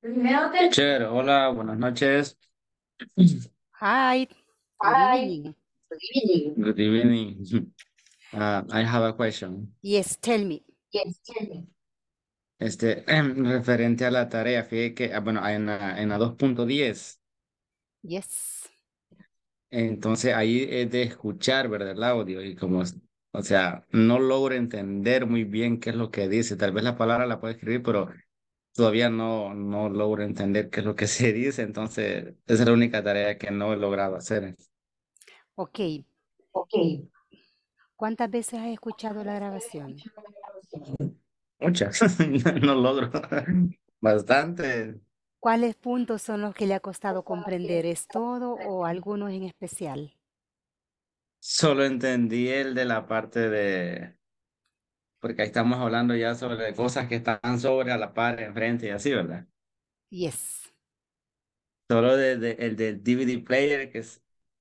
Primero hola, buenas noches. Hi. Hi. Good evening. Good evening. Uh, I have a question. Yes, tell me. Yes, tell me. Este, em, referente a la tarea, fíjate que, ah, bueno, en la, en la 2.10. Yes. Entonces ahí es de escuchar, ¿verdad? El audio y como, o sea, no logro entender muy bien qué es lo que dice. Tal vez la palabra la puedo escribir, pero todavía no, no logro entender qué es lo que se dice, entonces esa es la única tarea que no he logrado hacer. Ok. Ok. ¿Cuántas veces has escuchado la grabación? Muchas, no logro. Bastante. ¿Cuáles puntos son los que le ha costado comprender? ¿Es todo o algunos en especial? Solo entendí el de la parte de porque ahí estamos hablando ya sobre cosas que están sobre a la par, enfrente y así, ¿verdad? Yes. Solo de, el del DVD player que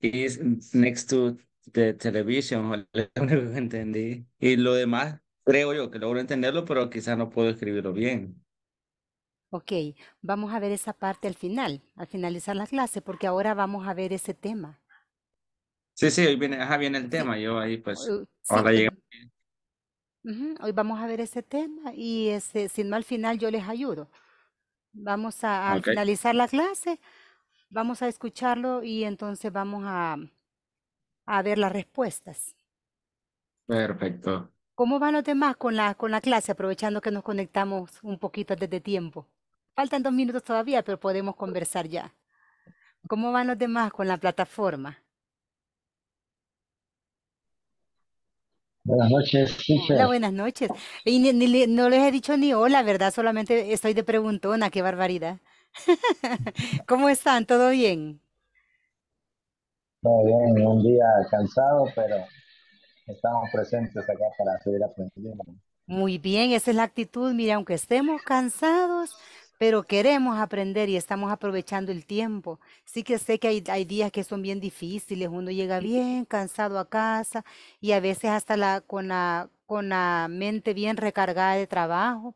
es next to the television, entendí. Y lo demás, creo yo que logro entenderlo, pero quizás no puedo escribirlo bien. Ok, vamos a ver esa parte al final, al finalizar la clase, porque ahora vamos a ver ese tema. Sí, sí, hoy viene, ajá, viene el tema, yo ahí pues, uh, ahora llegamos. Hoy vamos a ver ese tema y ese si no al final yo les ayudo. Vamos a, finalizar la clase, vamos a escucharlo y entonces vamos a, a ver las respuestas. perfecto. ¿Cómo van los demás con la, con la clase? Aprovechando que nos conectamos un poquito desde tiempo. Faltan dos minutos todavía, pero podemos conversar ya. ¿Cómo van los demás con la plataforma? Buenas noches, Hola, buenas noches. Y no les he dicho ni hola, ¿verdad? Solamente estoy de preguntona, qué barbaridad. ¿Cómo están? ¿Todo bien? Todo bien, un día cansado, pero estamos presentes acá para seguir aprendiendo. Muy bien, esa es la actitud. Mira, aunque estemos cansados, pero queremos aprender y estamos aprovechando el tiempo. Sí que sé que hay, días que son bien difíciles, uno llega bien cansado a casa y a veces hasta la, con, la, mente bien recargada de trabajo,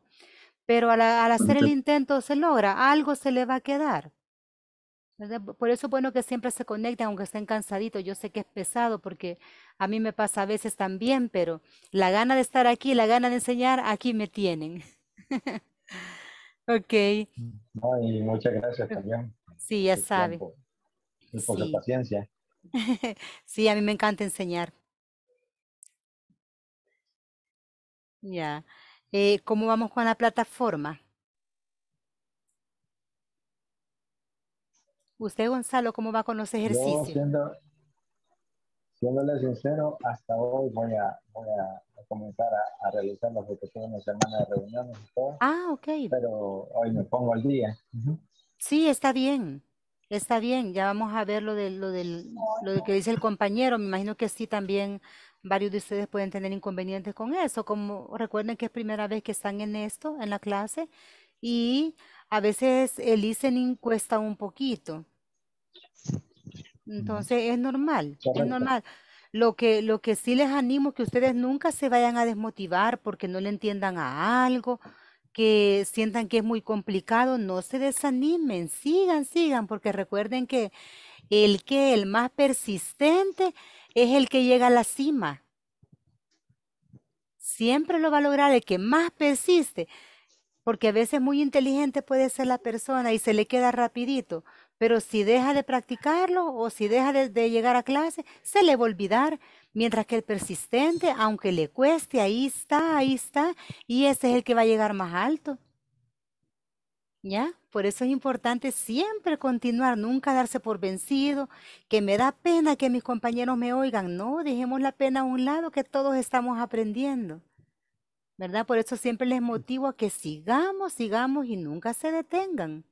pero al, al hacer el intento se logra, algo se le va a quedar. Por eso es bueno que siempre se conecten, aunque estén cansaditos. Yo sé que es pesado porque a mí me pasa a veces también, pero la gana de estar aquí, la gana de enseñar, aquí me tienen. Ok. muchas gracias también. Sí, ya sabe. por la paciencia. sí, a mí me encanta enseñar. Ya. Eh, ¿Cómo vamos con la plataforma? Usted, Gonzalo, ¿cómo va con los ejercicios? Siéndole sincero, hasta hoy voy a, voy a, comenzar a, a, realizar las en la semana de reuniones y todo. Ah, ok. Pero hoy me pongo al día. Sí, está bien. Está bien, ya vamos a ver lo, de, lo, del, lo que dice el compañero. Me imagino que sí también varios de ustedes pueden tener inconvenientes con eso. Como recuerden que es primera vez que están en esto, en la clase, y a veces el listening cuesta un poquito. Entonces es normal, es normal. Lo que, lo que sí les animo es que ustedes nunca se vayan a desmotivar porque no le entiendan a algo, que sientan que es muy complicado, no se desanimen, sigan, sigan, porque recuerden que el que el más persistente es el que llega a la cima. Siempre lo va a lograr el que más persiste, porque a veces muy inteligente puede ser la persona y se le queda rapidito, pero si deja de practicarlo o si deja de, llegar a clase, se le va a olvidar. Mientras que el persistente, aunque le cueste, ahí está, ahí está. Y ese es el que va a llegar más alto. ¿Ya? Por eso es importante siempre continuar, nunca darse por vencido, que me da pena que mis compañeros me oigan. No, dejemos la pena a un lado, que todos estamos aprendiendo. ¿Verdad? Por eso siempre les motivo a que sigamos, sigamos y nunca se detengan.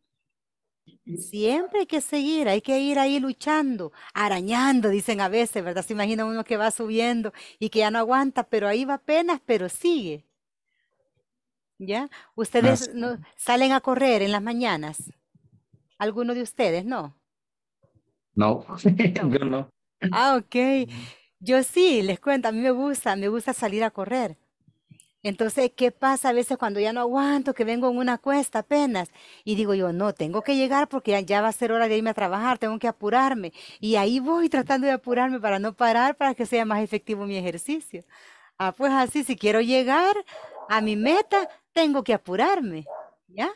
Siempre hay que seguir, hay que ir ahí luchando, arañando, dicen a veces, ¿verdad? Se imagina uno que va subiendo y que ya no aguanta, pero ahí va apenas, pero sigue. ¿Ya? ¿Ustedes salen a correr en las mañanas? ¿Alguno de ustedes? No. No, yo no. Ah, ok. Yo sí, les cuento, a mí me gusta, me gusta salir a correr. Entonces, ¿qué pasa a veces cuando ya no aguanto, que vengo en una cuesta apenas? Y digo yo, no, tengo que llegar porque ya, va a ser hora de irme a trabajar, tengo que apurarme. Y ahí voy tratando de apurarme para no parar, para que sea más efectivo mi ejercicio. Ah, pues así, si quiero llegar a mi meta, tengo que apurarme, ¿ya?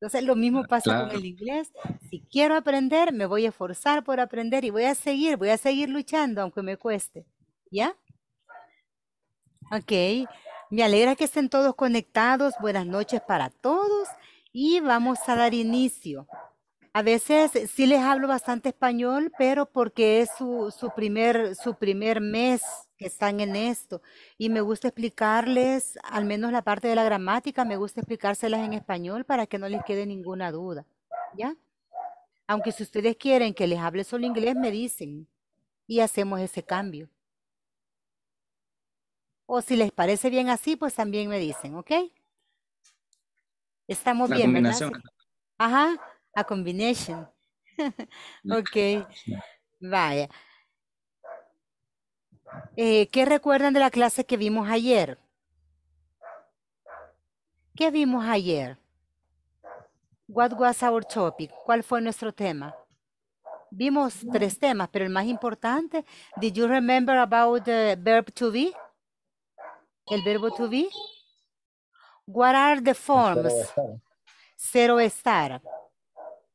Entonces, lo mismo ah, pasa con el inglés. Si quiero aprender, me voy a esforzar por aprender y voy a seguir, voy a seguir luchando, aunque me cueste, ¿ya? Ok. Me alegra que estén todos conectados. Buenas noches para todos y vamos a dar inicio. A veces sí les hablo bastante español, pero porque es su, primer, su primer mes que están en esto y me gusta explicarles, al menos la parte de la gramática, me gusta explicárselas en español para que no les quede ninguna duda, ¿ya? Aunque si ustedes quieren que les hable solo inglés, me dicen y hacemos ese cambio. O si les parece bien así, pues también me dicen, ¿ok? Estamos bien, combinación. Ajá, a combination. ok, vaya. Eh, ¿Qué recuerdan de la clase que vimos ayer? ¿Qué vimos ayer? What was our topic? ¿Cuál fue nuestro tema? Vimos tres temas, pero el más importante, did you remember about the verb to be? El verbo to be. What are the forms? Ser o estar.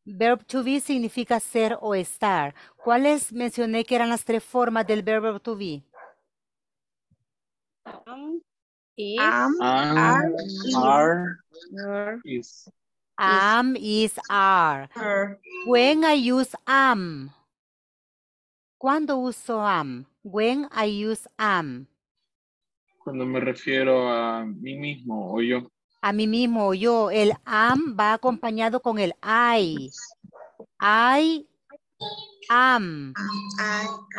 Verb to be significa ser o estar. ¿Cuáles mencioné que eran las tres formas del verbo to be? Am, is, am, are, is. Am, is, are. When I use am. ¿Cuándo uso am? When I use am cuando me refiero a mí mismo o yo. A mí mismo o yo. El am va acompañado con el I. I am.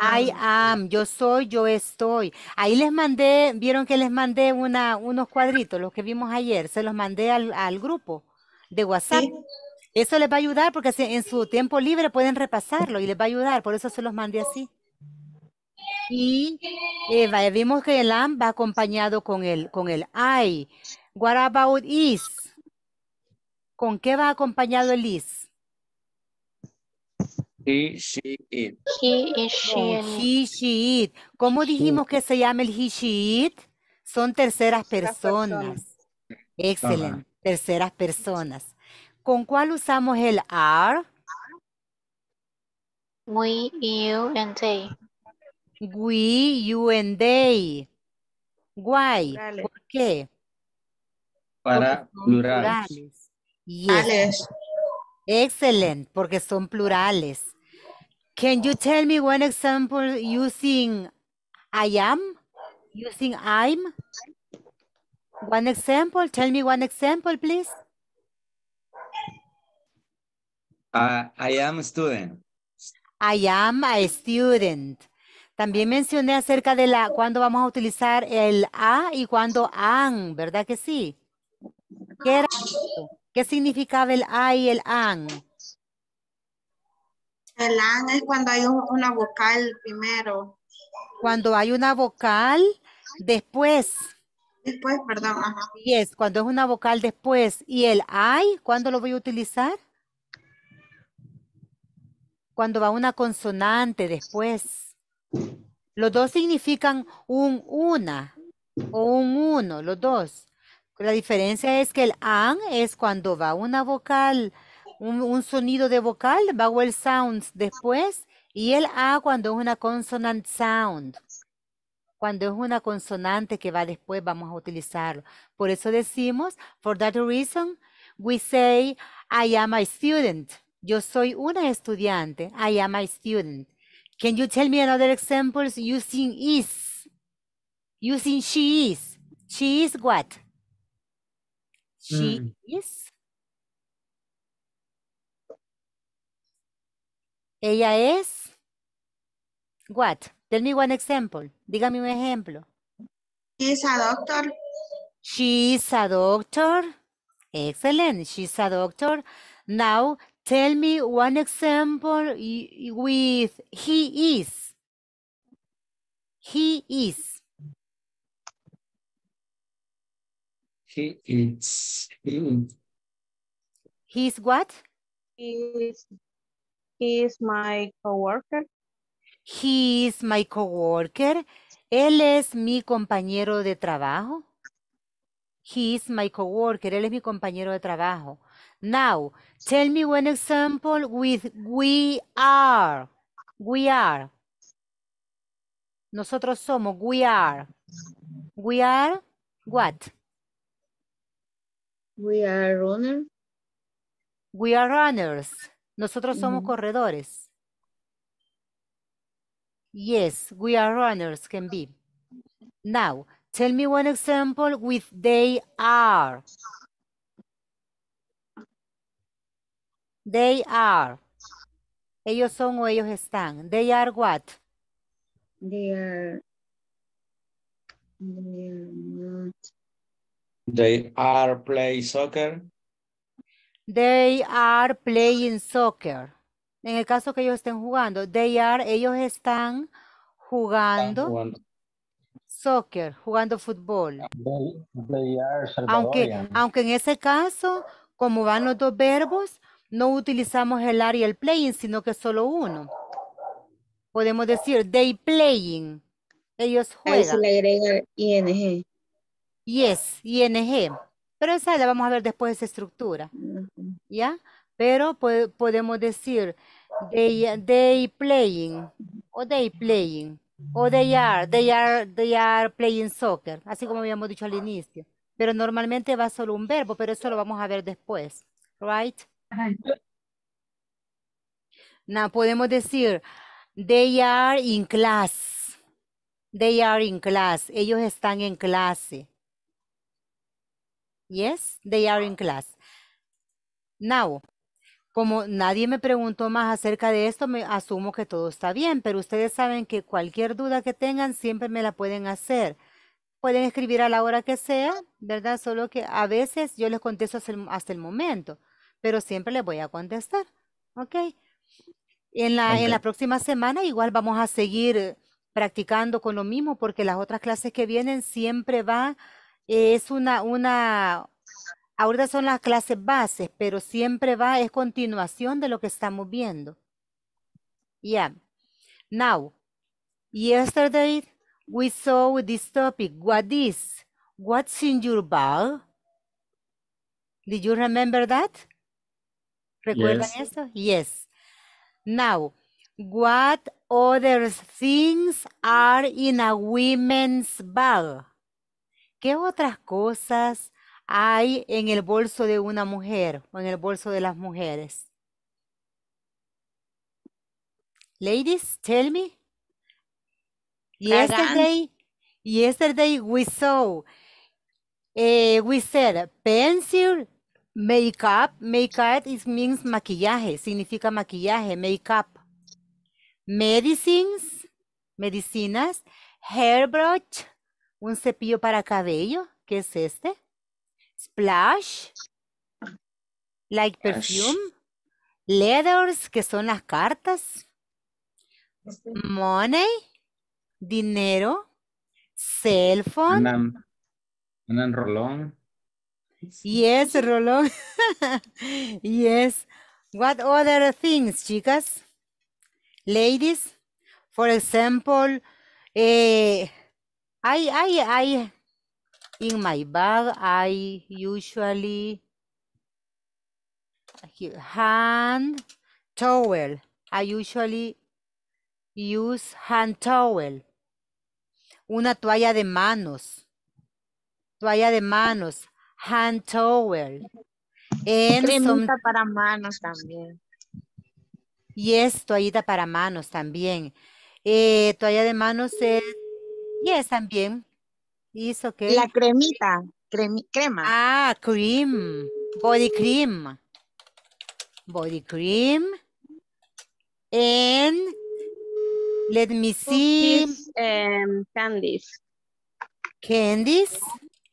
I am. Yo soy, yo estoy. Ahí les mandé, vieron que les mandé una, unos cuadritos, los que vimos ayer. Se los mandé al, grupo de WhatsApp. Eso les va a ayudar porque en su tiempo libre pueden repasarlo y les va a ayudar. Por eso se los mandé así y Eva. Eh, vimos que el am va acompañado con el, con el I. What about is? ¿Con qué va acompañado el is? He, she, it. He, she, it. ¿Cómo dijimos que se llama el he, she, it? Son terceras personas. Excelente. Terceras personas. ¿Con cuál usamos el are? We, you, and they. We, you and they. Why? Dale. ¿Por qué? Para plurales. plurales. Yes. Excellent, porque son plurales. Can you tell me one example using I am? Using I'm? One example, tell me one example, please. Uh, I am a student. I am a student. También mencioné acerca de la cuándo vamos a utilizar el a y cuándo an, ¿verdad que sí? ¿Qué, significaba el a y el an? El an es cuando hay una vocal primero. Cuando hay una vocal después. Después, perdón. Ajá. Y es cuando es una vocal después. ¿Y el I, cuándo lo voy a utilizar? Cuando va una consonante después. Los dos significan un una o un uno, los dos. La diferencia es que el an es cuando va una vocal, un, sonido de vocal, el sound después, y el a cuando es una consonant sound. Cuando es una consonante que va después, vamos a utilizarlo. Por eso decimos, for that reason, we say, I am a student. Yo soy una estudiante. I am a student. Can you tell me another examples using is? Using she is. She is what? She mm. is. Ella es. What? Tell me one example. Dígame un ejemplo. She is a doctor. She is a doctor. Excellent. She's a doctor. Now Tell me one example with he is. He is. He is. He is what? He is, he is my coworker. He is my coworker. Él es mi compañero de trabajo. He is my coworker. Él es mi compañero de trabajo. Now, tell me one example with we are. We are. Nosotros somos. We are. We are what? We are runners. We are runners. Nosotros somos mm -hmm. corredores. Yes, we are runners can be. Now, tell me one example with they are. They are. Ellos son o ellos están. They are what? They are. They are not. They are play soccer. They are playing soccer. En el caso que ellos estén jugando, they are, ellos están jugando, soccer, jugando fútbol. are aunque, aunque en ese caso, como van los dos verbos, no utilizamos el are y el playing, sino que solo uno. Podemos decir, they playing. Ellos juegan. Ahí le agrega ing. Yes, ing. Pero esa la vamos a ver después de esa estructura. ¿Ya? Pero podemos decir, they, they playing, o they playing, o they are, they are, they are playing soccer, así como habíamos dicho al inicio. Pero normalmente va solo un verbo, pero eso lo vamos a ver después. Right? Now podemos decir, they are in class. They are in class. Ellos están en clase. Yes, they are in class. Now, como nadie me preguntó más acerca de esto, me asumo que todo está bien, pero ustedes saben que cualquier duda que tengan siempre me la pueden hacer. Pueden escribir a la hora que sea, ¿verdad? Solo que a veces yo les contesto hasta el momento pero siempre les voy a contestar, ¿ok? En la, en la próxima semana igual vamos a seguir practicando con lo mismo porque las otras clases que vienen siempre va, es una, una, ahorita son las clases bases, pero siempre va, es continuación de lo que estamos viendo. Yeah. Now, yesterday we saw this topic. What is? What's in your bag? Did you remember that? ¿Recuerdan eso? Yes. Now, what other things are in a women's bag? ¿Qué otras cosas hay en el bolso de una mujer o en el bolso de las mujeres? Ladies, tell me. Yesterday, yesterday we saw, eh, we said pencil, Makeup, makeup is means maquillaje, significa maquillaje, makeup. Medicines, medicinas. Hairbrush, un cepillo para cabello, que es este. Splash, like perfume. Letters, que son las cartas. Money, dinero. Cell phone. un enrolón. Yes, Rolo. yes. What other things, chicas? Ladies, for example, eh, I, I, I, in my bag, I usually hand towel. I usually use hand towel. Una toalla de manos. Toalla de manos hand towel. para manos también. Y es toallita para manos también. Eh, toalla de manos es... Yes, también. eso qué? La cremita, crema. Ah, cream. Body cream. Body cream. And let me see. Candice. Em, Candice. candies.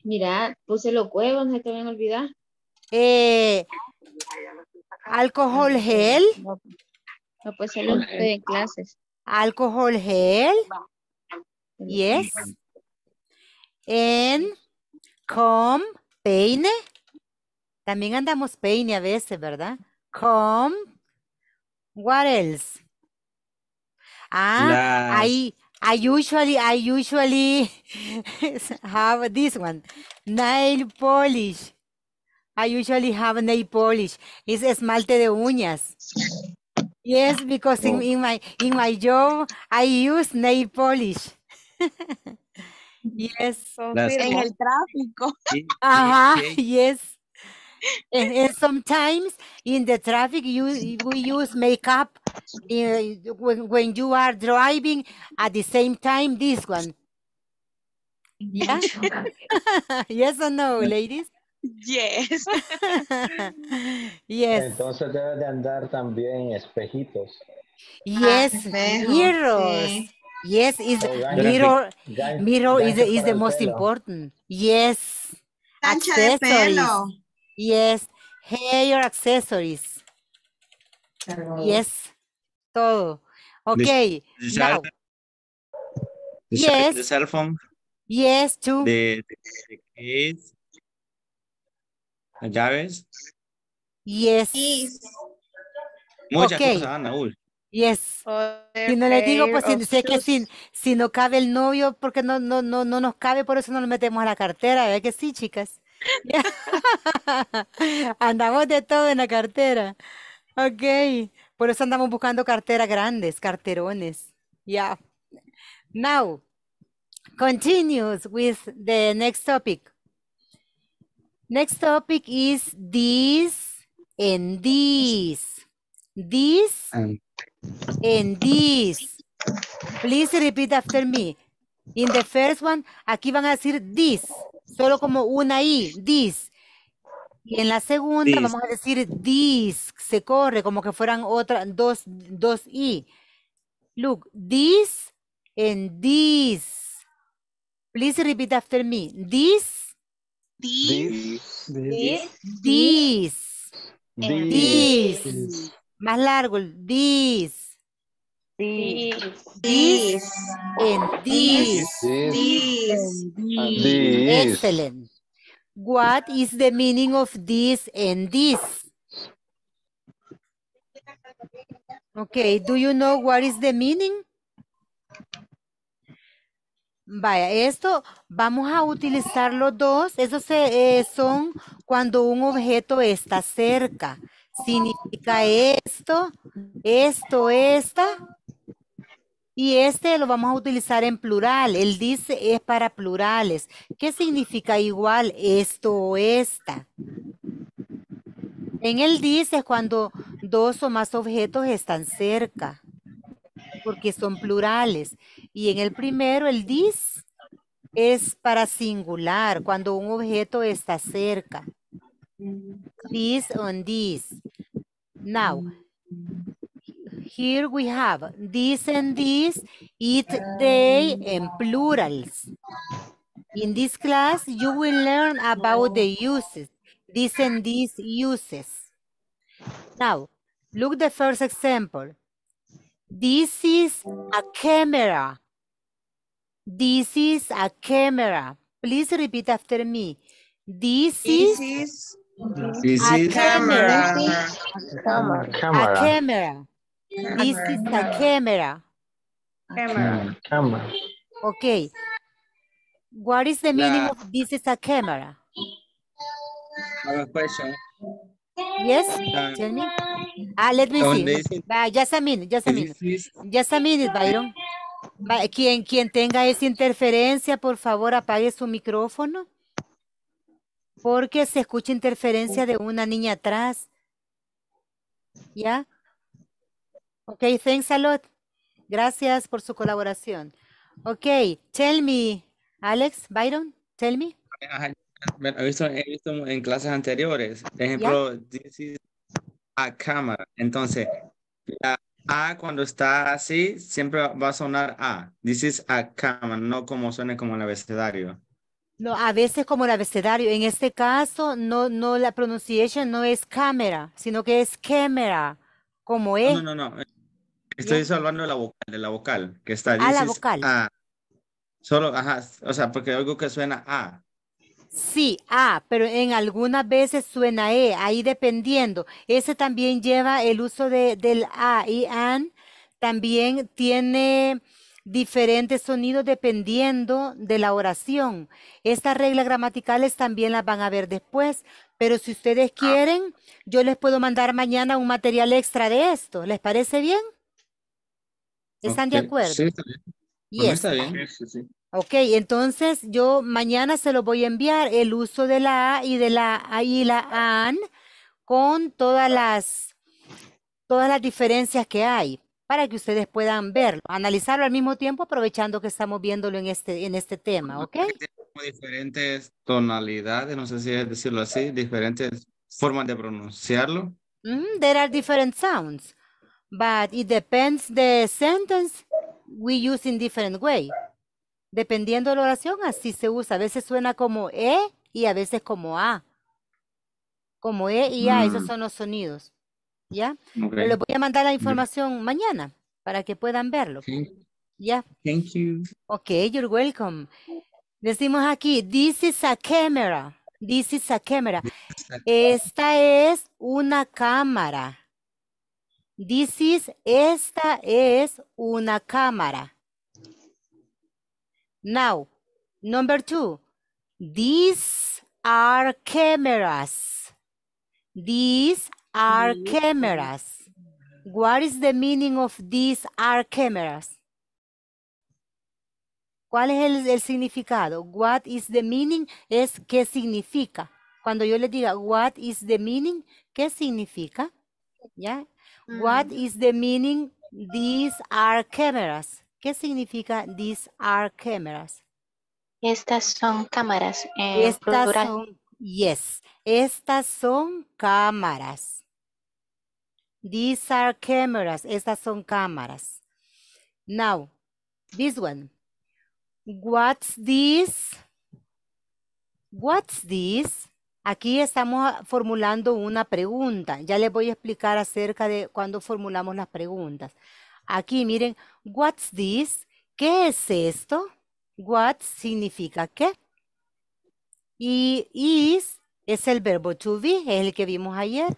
Mira, puse los huevos, no se te voy a olvidar. Eh, alcohol gel. No, no pues estoy en clases. Alcohol gel. Yes. En com, peine. También andamos peine a veces, ¿verdad? Com. What else? Ah, ahí, I usually, I usually have this one, nail polish. I usually have nail polish. It's esmalte de uñas. Yes, because in, in my in my job I use nail polish. yes. En el tráfico. Ajá, yes and, and, sometimes in the traffic, you we use makeup in, eh, when, when you are driving at the same time, this one. Yeah? yes or no, ladies? Yes. yes. Entonces debe de andar también espejitos. Yes, ah, mirrors. Sí. Yes, is mirror. mirror is, is the most important. Yes. Accessories. Yes. Hair accessories. Yes. Todo. Okay. The, now. yes. The cell phone. Yes, too. The, the, the Las llaves. Yes. Muchas okay. cosas, Ana. Yes. Si no le digo, pues si, sé que si, si no cabe el novio, porque no, no, no, no nos cabe, por eso no lo metemos a la cartera. ver que sí, chicas? Andamos de todo en la cartera. Ok. Por eso andamos buscando carteras grandes, carterones. Yeah. Now, continues with the next topic. Next topic is this and this. This and this. Please repeat after me. In the first one, aquí van a decir this solo como una I, this. Y en la segunda vamos a decir this, se corre como que fueran otras dos, dos I. Look, this and this. Please repeat after me. this, this, this. this. this. Más largo, this. This. This. And this. This. this. Excellent. What is the meaning of this and this? Okay, do you know what is the meaning? Vaya, esto vamos a utilizar los dos. Esos eh, eh, son cuando un objeto está cerca. Significa esto, esto, esta y este lo vamos a utilizar en plural. El dice es para plurales. ¿Qué significa igual esto o esta? En él dice cuando dos o más objetos están cerca, porque son plurales. Y en el primero, el dis es para singular, cuando un objeto está cerca. This on this. Now, Here we have this and this, it, they, and plurals. In this class, you will learn about the uses, this and these uses. Now, look the first example. This is a camera. This is a camera. Please repeat after me. This, this is, is, this a is camera. camera. A camera. A camera. This is the camera. Camera. Okay. What is the meaning of this is a camera? a question. Yes, tell me. Ah, let me see. bah, just a minute, just a minute. just Byron. quien, quien tenga esa interferencia, por favor, apague su micrófono. Porque se escucha interferencia de una niña atrás. ¿Ya? Ok, thanks a lot. Gracias por su colaboración. Ok, tell me, Alex, Byron, tell me. He visto, he visto en clases anteriores, por ejemplo, this is a camera. Entonces, la A cuando está así, siempre va a sonar A. This is a camera, no como suene como el abecedario. No, a veces como el abecedario. En este caso, no, no, la pronunciación no es cámara, sino que es cámara, como es. no, no. no Estoy hablando de la vocal, de la vocal, que está. Ah, la vocal. Solo, ajá, o sea, porque algo que suena A. Sí, A, pero en algunas veces suena E, ahí dependiendo. Ese también lleva el uso del A y AN. También tiene diferentes sonidos dependiendo de la oración. Estas reglas gramaticales también las van a ver después, pero si ustedes ah. quieren, yo les puedo mandar mañana un material extra de esto. ¿Les parece bien? ¿Están de acuerdo? Sí, está bien. Pues está bien. Sí, sí. Ok, entonces yo mañana se lo voy a enviar el uso de la A y de la A y la AN con todas las, todas las diferencias que hay para que ustedes puedan verlo, analizarlo al mismo tiempo aprovechando que estamos viéndolo en este, en este tema, ¿ok? Diferentes tonalidades, no sé si es decirlo así, diferentes formas de pronunciarlo. Mm, there are different sounds but it depends the sentence we use in different way. Dependiendo de la oración, así se usa. A veces suena como E y a veces como A. Como E y A, esos mm. son los sonidos. ¿Ya? Les voy a mandar la información mañana para que puedan verlo. ¿Ya? Thank you. Ok, you're welcome. Decimos aquí, this is a camera. This is a camera. Esta es una cámara. This is, esta es una cámara. Now, number two. These are cameras. These are cameras. What is the meaning of these are cameras? ¿Cuál es el, significado? What is the meaning es qué significa. Cuando yo le diga what is the meaning, ¿qué significa? ¿Ya? What mm. is the meaning? These are cameras. ¿Qué significa these are cameras? Estas son cámaras. Eh, Estas plural. son, yes. Estas son cámaras. These are cameras. Estas son cámaras. Now, this one. What's this? What's this? Aquí estamos ah, formulando una pregunta. Ya les voy a explicar acerca de cuando formulamos las preguntas. Aquí miren, what's this? ¿Qué es esto? What significa qué. Y is es el verbo to be, es el que vimos ayer.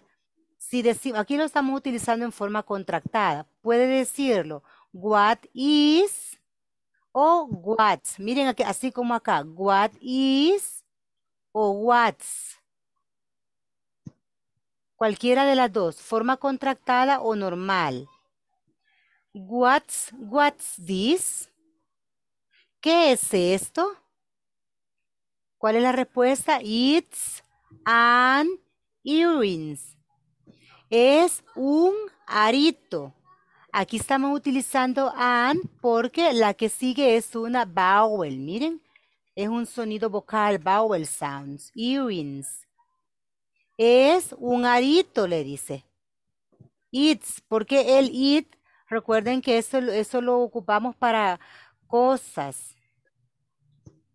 Si aquí lo estamos utilizando en forma contractada. Puede decirlo, what is o what's. Miren aquí, así como acá, what is o what's. Cualquiera de las dos, forma contractada o normal. What's, what's this? ¿Qué es esto? ¿Cuál es la respuesta? It's an earrings. Es un arito. Aquí estamos utilizando an porque la que sigue es una vowel. Miren, es un sonido vocal, vowel sounds, earrings. Es un arito, le dice. It's, porque el it, recuerden que eso, eso lo ocupamos para cosas.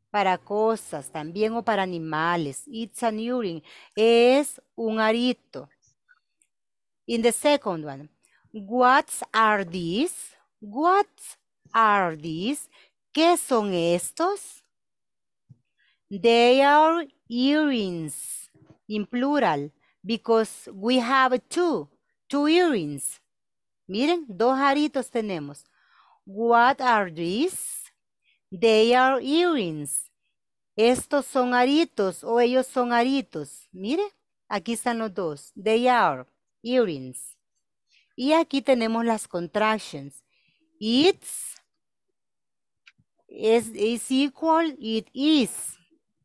Para cosas también o para animales. It's an earring. Es un arito. In the second one, what's are these? What are these? ¿Qué son estos? They are earrings in plural because we have two, two earrings. Miren, dos aritos tenemos. What are these? They are earrings. Estos son aritos o ellos son aritos. Mire, aquí están los dos. They are earrings. Y aquí tenemos las contractions. It's is, equal, it is.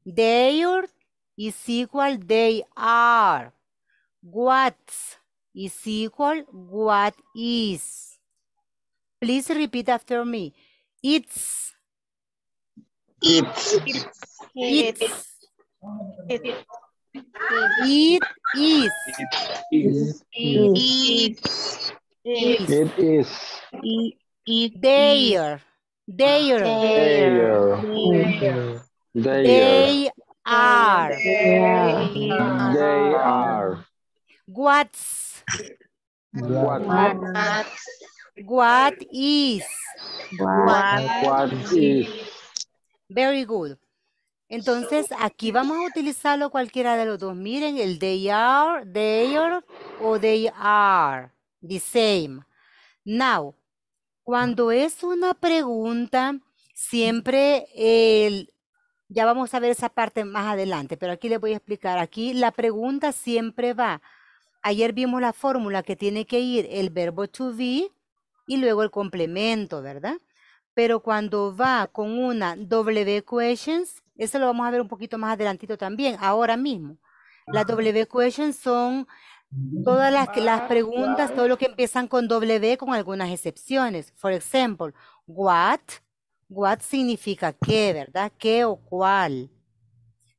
They are. is equal they are. What is is equal what is. Please repeat after me. It's. It's. It's. It's. It's. It, it is. It is. It is. It is. It, there. There. There. They are. They are. What's. What, what, is. What, what is. Very good. Entonces, aquí vamos a utilizarlo cualquiera de los dos. Miren, el they are, they are o they are. The same. Now, cuando es una pregunta, siempre el ya vamos a ver esa parte más adelante, pero aquí les voy a explicar. Aquí la pregunta siempre va. Ayer vimos la fórmula que tiene que ir el verbo to be y luego el complemento, ¿verdad? Pero cuando va con una W questions, eso lo vamos a ver un poquito más adelantito también, ahora mismo. Las W questions son todas las, las preguntas, todo lo que empiezan con W con algunas excepciones. For example, what, What significa qué, ¿verdad? ¿Qué o cuál?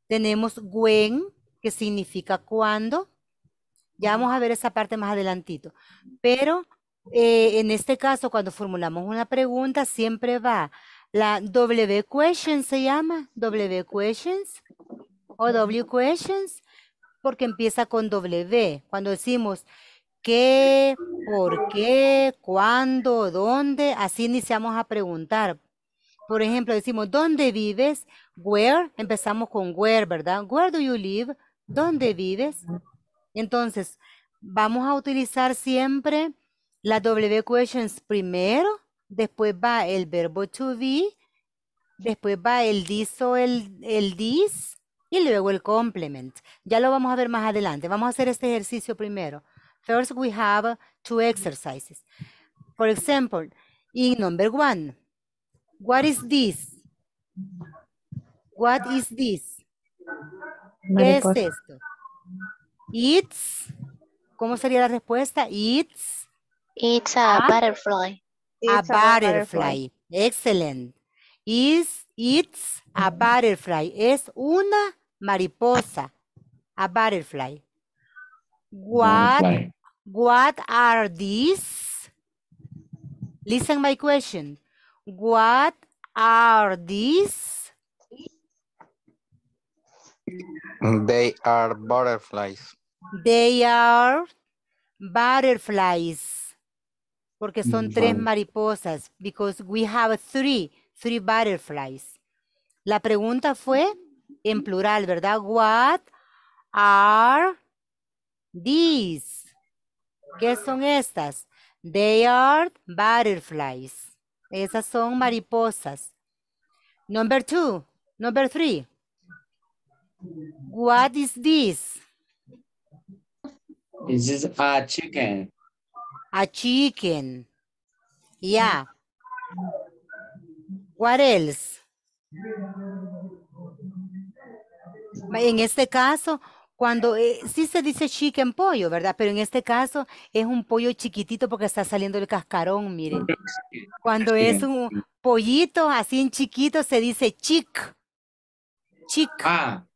Tenemos when, que significa cuándo. Ya vamos a ver esa parte más adelantito. Pero eh, en este caso, cuando formulamos una pregunta, siempre va la W question, se llama W questions o W questions, porque empieza con W. Cuando decimos qué, por qué, cuándo, dónde, así iniciamos a preguntar. Por ejemplo, decimos, ¿dónde vives? Where, empezamos con where, ¿verdad? Where do you live? ¿Dónde vives? Entonces, vamos a utilizar siempre la W questions primero, después va el verbo to be, después va el this o el, el this, y luego el complement. Ya lo vamos a ver más adelante. Vamos a hacer este ejercicio primero. First, we have two exercises. For example, in number one, What is this? What is this? ¿Qué es esto? It's. ¿Cómo sería la respuesta? It's. It's a, butterfly. A, butterfly. Excelente Is, it's a butterfly. Es una mariposa. A butterfly. What, butterfly. what are these? Listen my question. What are these? They are butterflies. They are butterflies. Porque son mm, tres mariposas. Because we have three, three butterflies. La pregunta fue en plural, ¿verdad? What are these? ¿Qué son estas? They are butterflies. Esas son mariposas. Number two. Number three. What is this? This is a chicken. A chicken. Yeah. What else? En este caso, cuando eh, sí se dice chicken pollo, ¿verdad? Pero en este caso es un pollo chiquitito porque está saliendo el cascarón, miren. Cuando es un pollito así en chiquito se dice chic. Chick. Ah.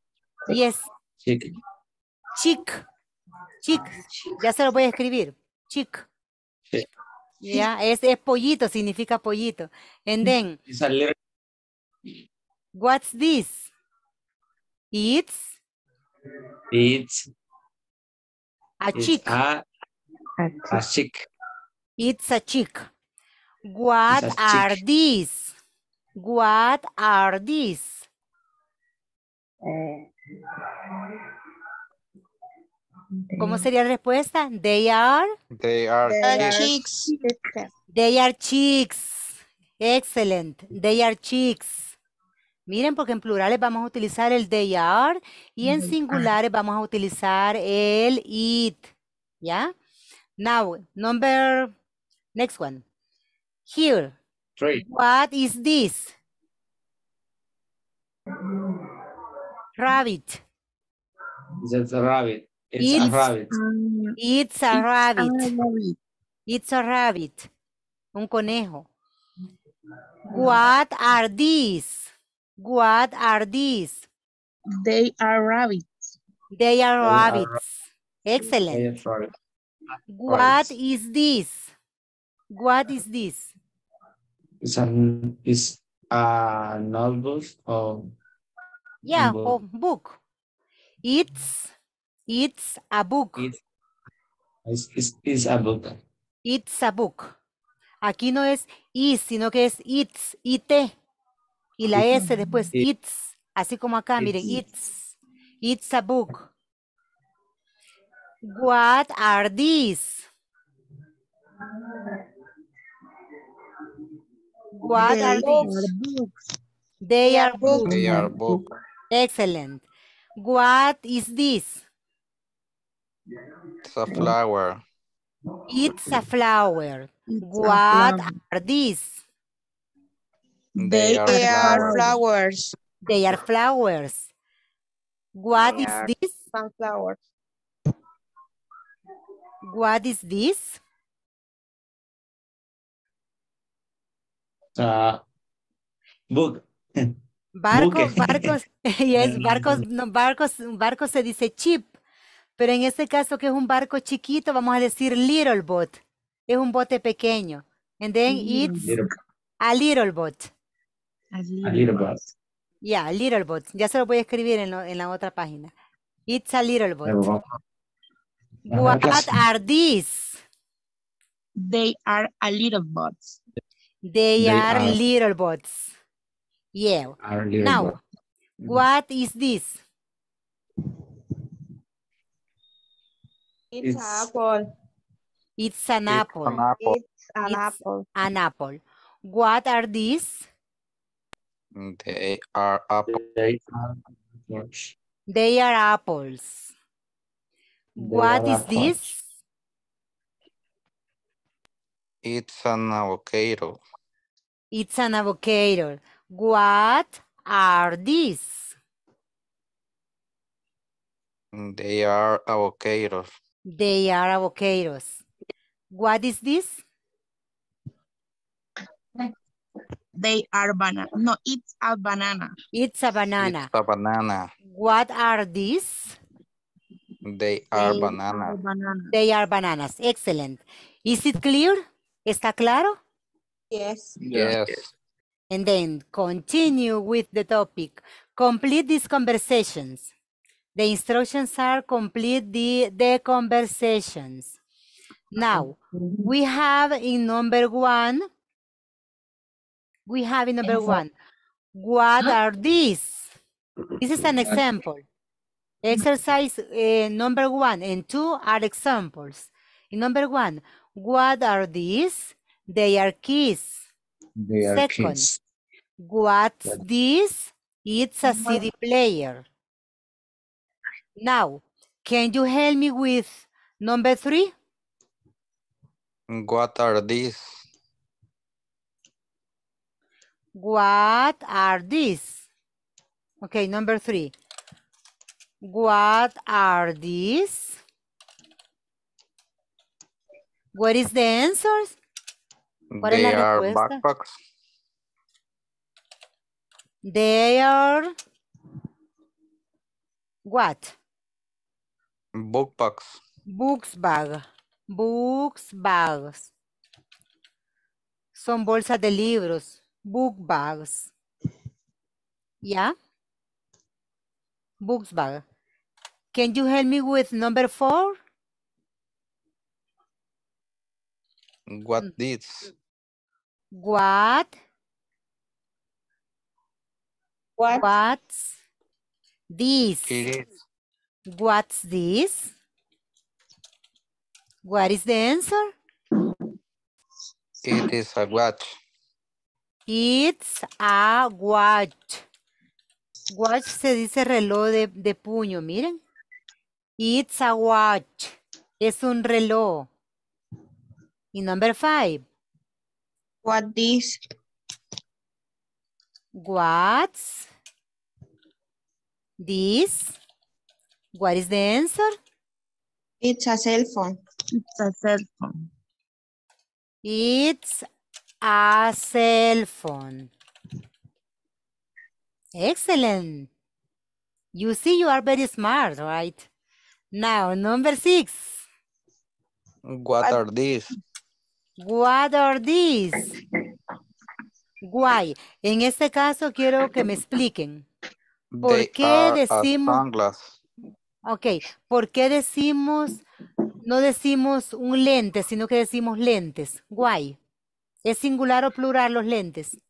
es Chick. Chick. Ya se lo voy a escribir. Chick. Ya, es, es pollito, significa pollito. And then, what's this? It's It's a chick. A, It's a chick. What are these? What are these? Eh, ¿Cómo sería la respuesta? They are. They are, chicks. They are chicks. Excellent. They are chicks. Miren, porque en plurales vamos a utilizar el they are y en singulares vamos a utilizar el it. ¿Ya? Now, number, next one. Here. What is this? Rabbit. It's a rabbit. it's a rabbit. It's a rabbit. It's a rabbit. Un conejo. What are these? What are these? They are rabbits. They are rabbits. Excellent. What is this? What is this? It's a novel. or yeah, book. book. It's it's a book. It's, a book. It's a book. Aquí no es is, sino que es it's, it. Y la S después, it's, así como acá, mire it's, it's a book. What are these? What are these? They are books. They are books. Excellent. What is this? It's a flower. It's a flower. what are these? They, are, flowers. They are flowers. What is this? Sunflowers. What is this? book. Barcos, barcos, yes, barcos, no, barcos, barco se dice chip, pero en este caso que es un barco chiquito, vamos a decir little boat, es un bote pequeño. And then mm. it's a little boat. A little, Yeah, little bot. Ya se lo voy a escribir en, la otra página. It's a little bot. What are these? They are a little bots. They, are, little bots. Yeah. now, what is this? It's, apple. It's an apple. It's an apple. It's an apple. An apple. What are these? They are apples. They are apples. They What are is apples. this? It's an avocado. It's an avocado. What are these? They are avocados. They are avocados. What is this? They are banana. No, it's a banana. It's a banana. It's a banana. What are these? They are they bananas. Are banana. They are bananas. Excellent. Is it clear? ¿Está claro? Yes. Yes. yes. And then continue with the topic. Complete these conversations. The instructions are complete the, the conversations. Now, we have in number one, we have in number one. What are these? This is an example. Exercise uh, number one and two are examples. In number one, what are these? They are keys. They are Second, keys. What's this? It's a CD player. Now, can you help me with number three? What are these? What are these? Okay, number three. What are these? What is the answer? they are respuesta? backpacks. They are what? Book bags. Books bag. Books bags. Son bolsas de libros book bags. Yeah? Books bag. Can you help me with number four? What mm. this? What? What? What's this? It is. What's this? What is the answer? It is a watch. It's a watch. Watch se dice reloj de, puño, miren. It's a watch. Es un reloj. Y number five. What this? What's this? What is the answer? It's a cell phone. It's a cell phone. It's a cell phone. Excellent. You see, you are very smart, right? Now, number six. What are these? What are these? Why? En este caso quiero que me expliquen. ¿Por qué decimos... Ok, ¿por qué decimos, no decimos un lente, sino que decimos lentes? Guay. ¿Es singular o plural los lentes?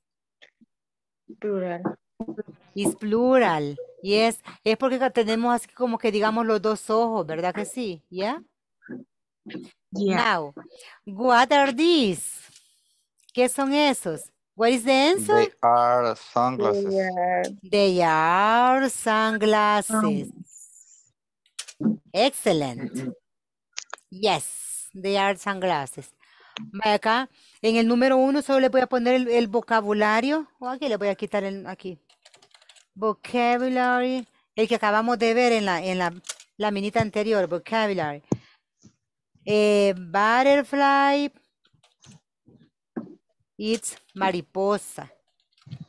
Plural. Es plural. Y es, porque tenemos así como que digamos los dos ojos, ¿verdad que sí? ¿Ya? Yeah? Now, what are these? ¿Qué son esos? What is the answer? They are sunglasses. They are sunglasses. Excellent. Yes, they are sunglasses. Acá, en el número uno solo le voy a poner el, vocabulario. O oh, aquí le voy a quitar el, aquí. Vocabulary, el que acabamos de ver en la, en la minita anterior, vocabulary. Eh, butterfly, it's mariposa.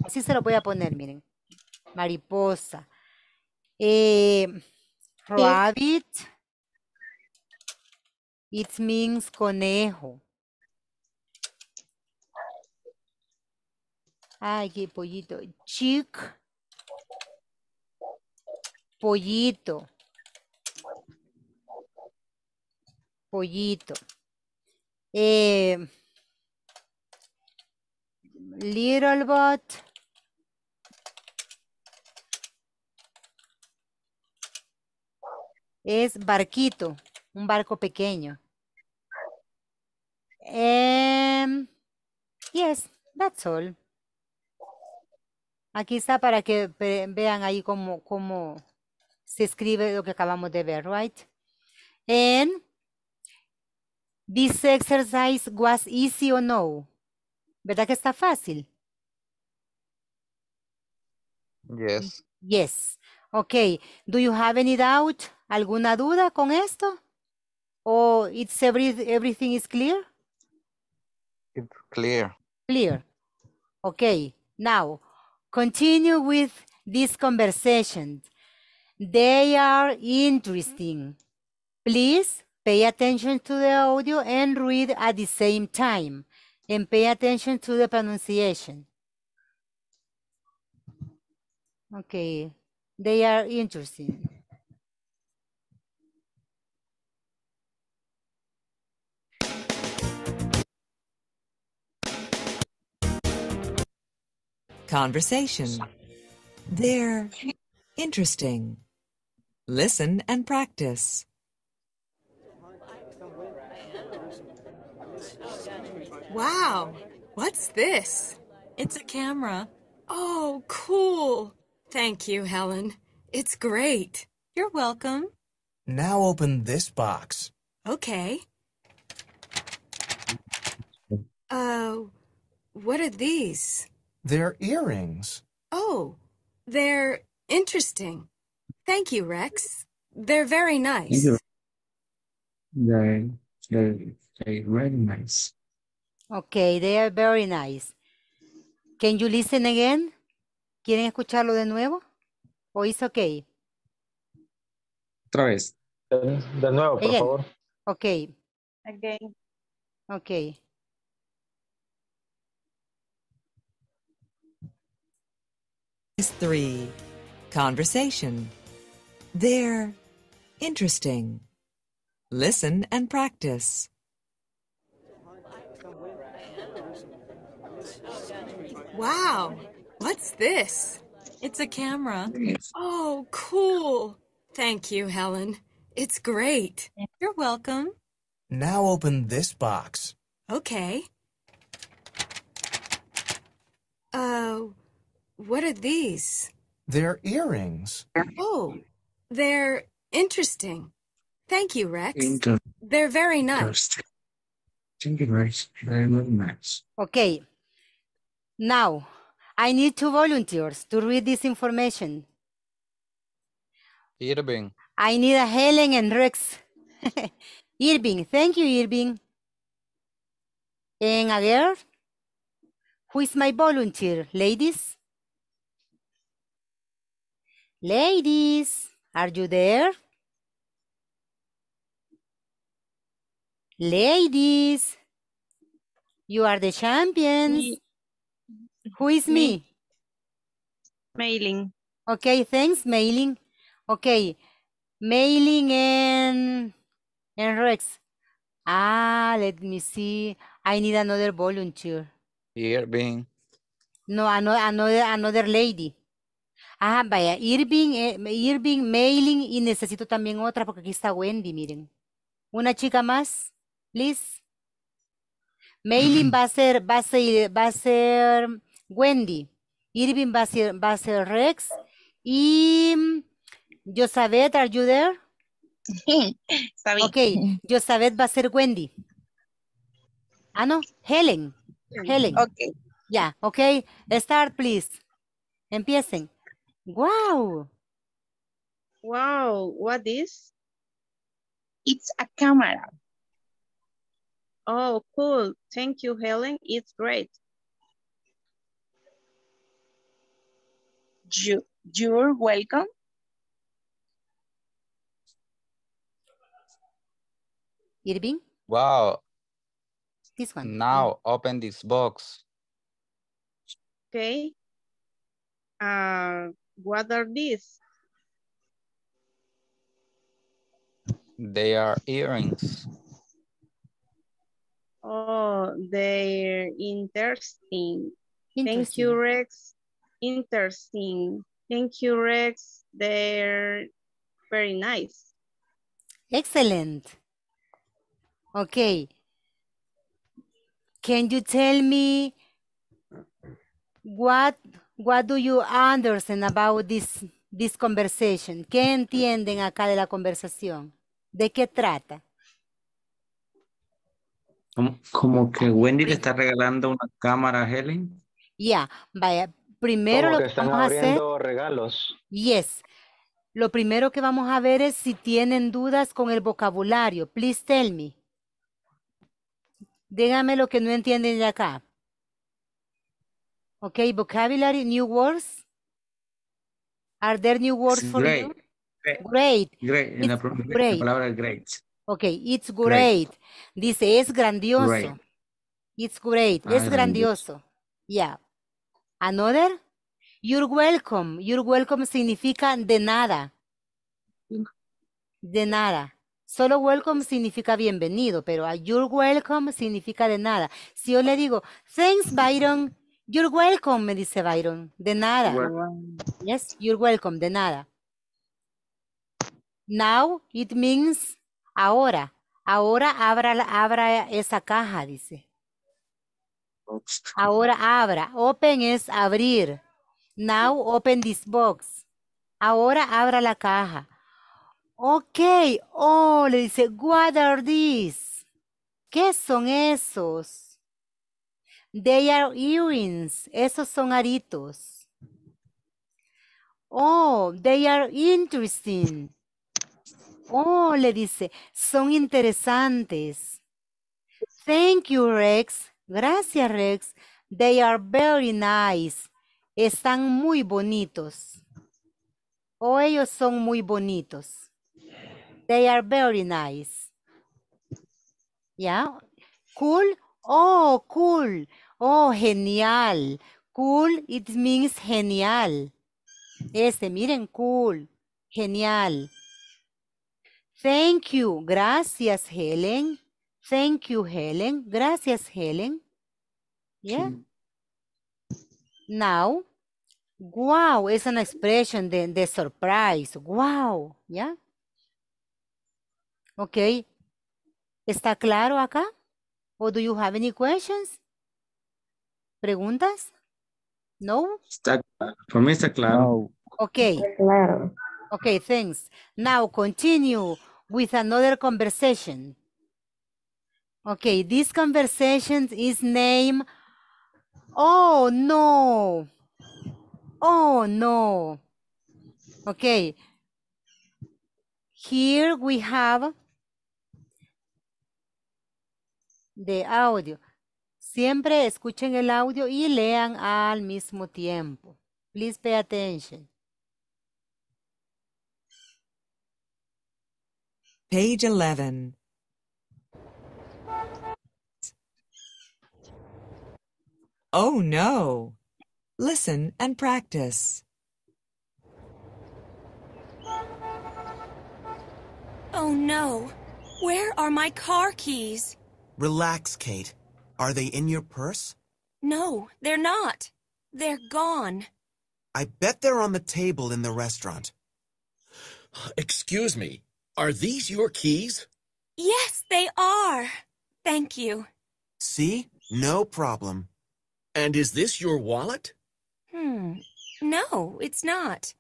Así se lo voy a poner, miren. Mariposa. Eh, rabbit, it means conejo. Ay, pollito. Chick. Pollito. Pollito. Eh, little bot. Es barquito, un barco pequeño. Em, yes, that's all. Aquí está para que vean ahí cómo, cómo se escribe lo que acabamos de ver, right? And this exercise was easy or no? ¿Verdad que está fácil? Yes. Yes. Ok. Do you have any doubt? ¿Alguna duda con esto? ¿O it's everything is clear? It's clear. Clear. Ok. Now, Continue with this conversation. They are interesting. Please pay attention to the audio and read at the same time. And pay attention to the pronunciation. Okay, they are interesting. Conversation. They're interesting. Listen and practice. Wow, what's this? It's a camera. Oh, cool. Thank you, Helen. It's great. You're welcome. Now open this box. Okay. Uh, what are these? They're earrings. Oh, they're interesting. Thank you, Rex. They're very nice. They're, they're, they're very nice. Okay, they are very nice. Can you listen again? ¿Quieren escucharlo de nuevo? ¿O is okay? Otra vez. De nuevo, por again. favor. Okay. Again. Okay. 3. Conversation. They're interesting. Listen and practice. Wow, what's this? It's a camera. Oh, cool. Thank you, Helen. It's great. You're welcome. Now open this box. Okay. Oh. Uh, what are these? They're earrings. Oh, they're interesting. Thank you, Rex. Inter they're very nice. Thank you, Rex. Very nice. Okay. Now, I need two volunteers to read this information. Irving. I need a Helen and Rex. Irving, thank you, Irving. And again, who is my volunteer, ladies? Ladies, are you there? Ladies, you are the champions. Me. Who is me? Mailing. Okay, thanks, Mailing. Okay, Mailing and, and Rex. Ah, let me see. I need another volunteer. Here being. No, another, another, another lady. Ah, vaya, Irving, eh, Irving, Mailing y necesito también otra porque aquí está Wendy, miren. Una chica más, please. Mailing va a ser, va a ser, va a ser Wendy. Irving va a ser, va a ser Rex. Y Josabeth, are you there? Okay. Ok, va a ser Wendy. Ah, no, Helen. Helen. Ok. Ya, ok. Start, please. Empiecen. Wow. Wow, what is? It's a camera. Oh, cool. Thank you, Helen. It's great. You, you're welcome. Irving? Wow. This one. Now open this box. Okay. Uh, what are these? They are earrings. Oh, they're interesting. interesting. Thank you, Rex. Interesting. Thank you, Rex. They're very nice. Excellent. Okay. Can you tell me what What do you understand about this, this conversation? ¿Qué entienden acá de la conversación? ¿De qué trata? Como, que Wendy le está regalando una cámara a Helen. Ya, vaya. Primero lo que, vamos a hacer. regalos. Yes. Lo primero que vamos a ver es si tienen dudas con el vocabulario. Please tell me. Dígame lo que no entienden de acá. Okay, vocabulary, new words. Are there new words for you? Great. Great. great. palabra great. Ok, it's great. Dice, es grandioso. It's great. Ah, es grandioso. Yeah. Another. You're welcome. You're welcome significa de nada. De nada. Solo welcome significa bienvenido, pero a you're welcome significa de nada. Si yo le digo, thanks Byron, You're welcome, me dice Byron. De nada. Yes, you're welcome, de nada. Now, it means ahora. Ahora abra, abra esa caja, dice. Ahora abra. Open es abrir. Now open this box. Ahora abra la caja. Ok. Oh, le dice, what are these? ¿Qué son esos? They are earrings. Esos son aritos. Oh, they are interesting. Oh, le dice, son interesantes. Thank you, Rex. Gracias, Rex. They are very nice. Están muy bonitos. oh, ellos son muy bonitos. They are very nice. Yeah. Cool. Oh, cool. Oh, genial. Cool, it means genial. Este, miren, cool. Genial. Thank you. Gracias, Helen. Thank you, Helen. Gracias, Helen. Yeah. Now, wow, es una expresión de, de surprise. Wow, yeah. Ok. ¿Está claro acá? Or do you have any questions? ¿Preguntas? No? Está, for me está claro. Okay. Claro. Okay, thanks. Now continue with another conversation. Okay, this conversation is named, oh no, oh no. Okay, here we have de audio. Siempre escuchen el audio y lean al mismo tiempo. Please pay attention. Page 11. Oh no! Listen and practice. Oh no! Where are my car keys? Relax, Kate. Are they in your purse? No, they're not. They're gone. I bet they're on the table in the restaurant. Excuse me, are these your keys? Yes, they are. Thank you. See? No problem. And is this your wallet? Hmm. No, it's not.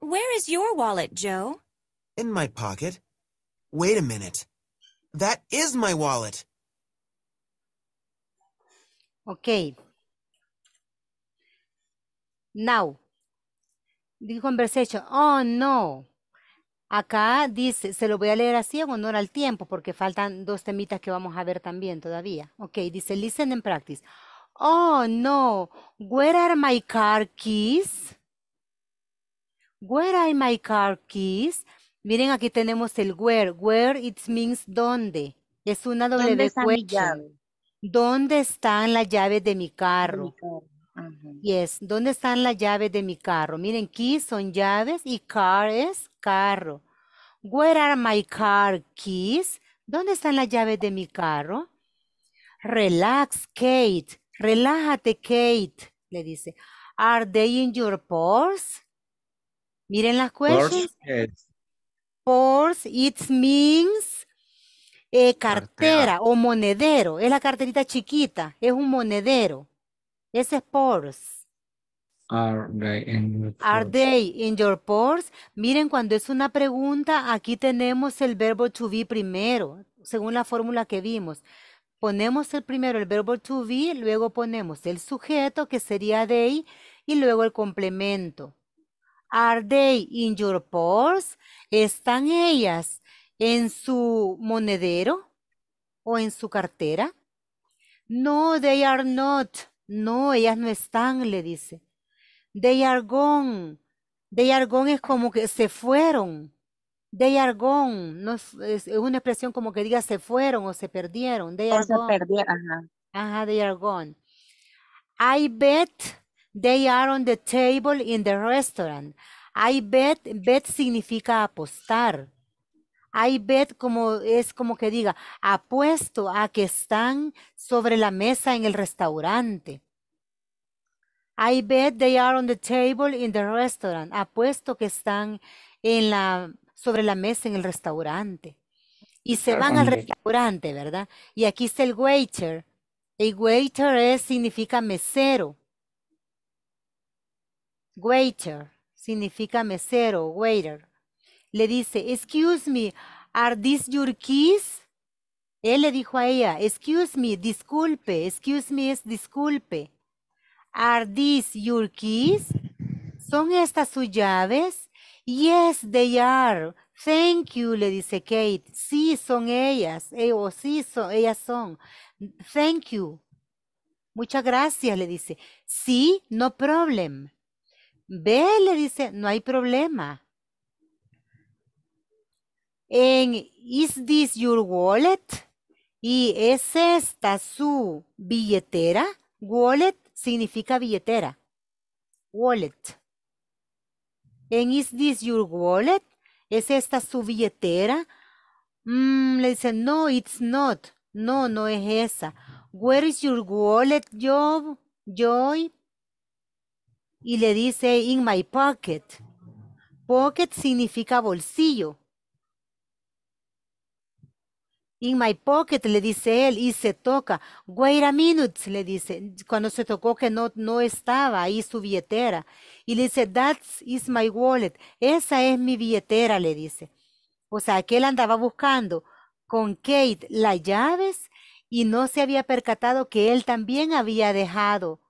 Where is your wallet, Joe? In my pocket. Wait a minute. That is my wallet. Ok, Now. The conversation. Oh, no. Acá dice, se lo voy a leer así en honor al tiempo, porque faltan dos temitas que vamos a ver también todavía. Ok, dice, listen in practice. Oh, no. Where are my car keys? Where are my car keys? Miren, aquí tenemos el where. Where it means donde, Es una W question. ¿Dónde están las llaves de mi carro? Y ¿dónde están las llaves de mi carro? Miren, keys son llaves y car es carro. Where are my car keys? ¿Dónde están las llaves de mi carro? Relax, Kate. Relájate, Kate, le dice. Are they in your purse? Miren las cuestiones. Purse, it means eh, cartera, o monedero. Es la carterita chiquita, es un monedero. Ese es purse. Are they in your purse? Are they in your Miren, cuando es una pregunta, aquí tenemos el verbo to be primero, según la fórmula que vimos. Ponemos el primero el verbo to be, luego ponemos el sujeto, que sería they, y luego el complemento. Are they in your purse? ¿Están ellas en su monedero o en su cartera. No, they are not. No, ellas no están, le dice. They are gone. They are gone es como que se fueron. They are gone. No, es una expresión como que diga se fueron o se perdieron. They are gone. perdieron, Ajá, they are gone. I bet they are on the table in the restaurant. I bet, bet significa apostar. I bet como es como que diga, apuesto a que están sobre la mesa en el restaurante. I bet they are on the table in the restaurant. Apuesto que están en la, sobre la mesa en el restaurante. Y se van al restaurante, ¿verdad? Y aquí está el waiter. El waiter es, significa mesero. Waiter significa mesero, waiter le dice, excuse me, are these your keys? Él le dijo a ella, excuse me, disculpe, excuse me es disculpe. Are these your keys? ¿Son estas sus llaves? Yes, they are. Thank you, le dice Kate. Sí, son ellas. Eh, o sí, son, ellas son. Thank you. Muchas gracias, le dice. Sí, no problem. Ve, le dice, no hay problema en Is this your wallet? Y es esta su billetera. Wallet significa billetera. Wallet. En Is this your wallet? ¿Es esta su billetera? Mm, le dice, no, it's not. No, no es esa. Where is your wallet, Job? Joy? Y le dice, in my pocket. Pocket significa bolsillo. In my pocket, le dice él, y se toca. Wait a minute, le dice, cuando se tocó que no, no estaba ahí su billetera. Y le dice, that is my wallet, esa es mi billetera, le dice. O sea, que él andaba buscando con Kate las llaves y no se había percatado que él también había dejado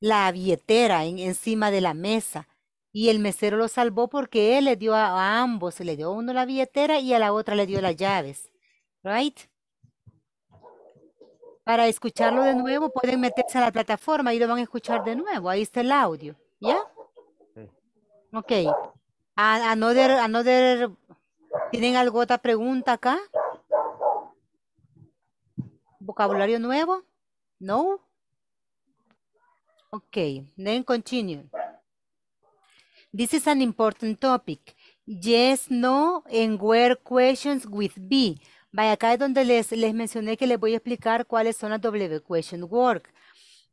la billetera encima de la mesa. Y el mesero lo salvó porque él le dio a, a ambos, le dio a uno la billetera y a la otra le dio las llaves right? Para escucharlo de nuevo pueden meterse a la plataforma y lo van a escuchar de nuevo. Ahí está el audio, ¿ya? Yeah? Ok. Another, another, ¿tienen alguna otra pregunta acá? ¿Vocabulario nuevo? No? Ok, then continue. This is an important topic. Yes, no, and where questions with be. Vaya, acá es donde les, mencioné que les voy a explicar cuáles son las W question work.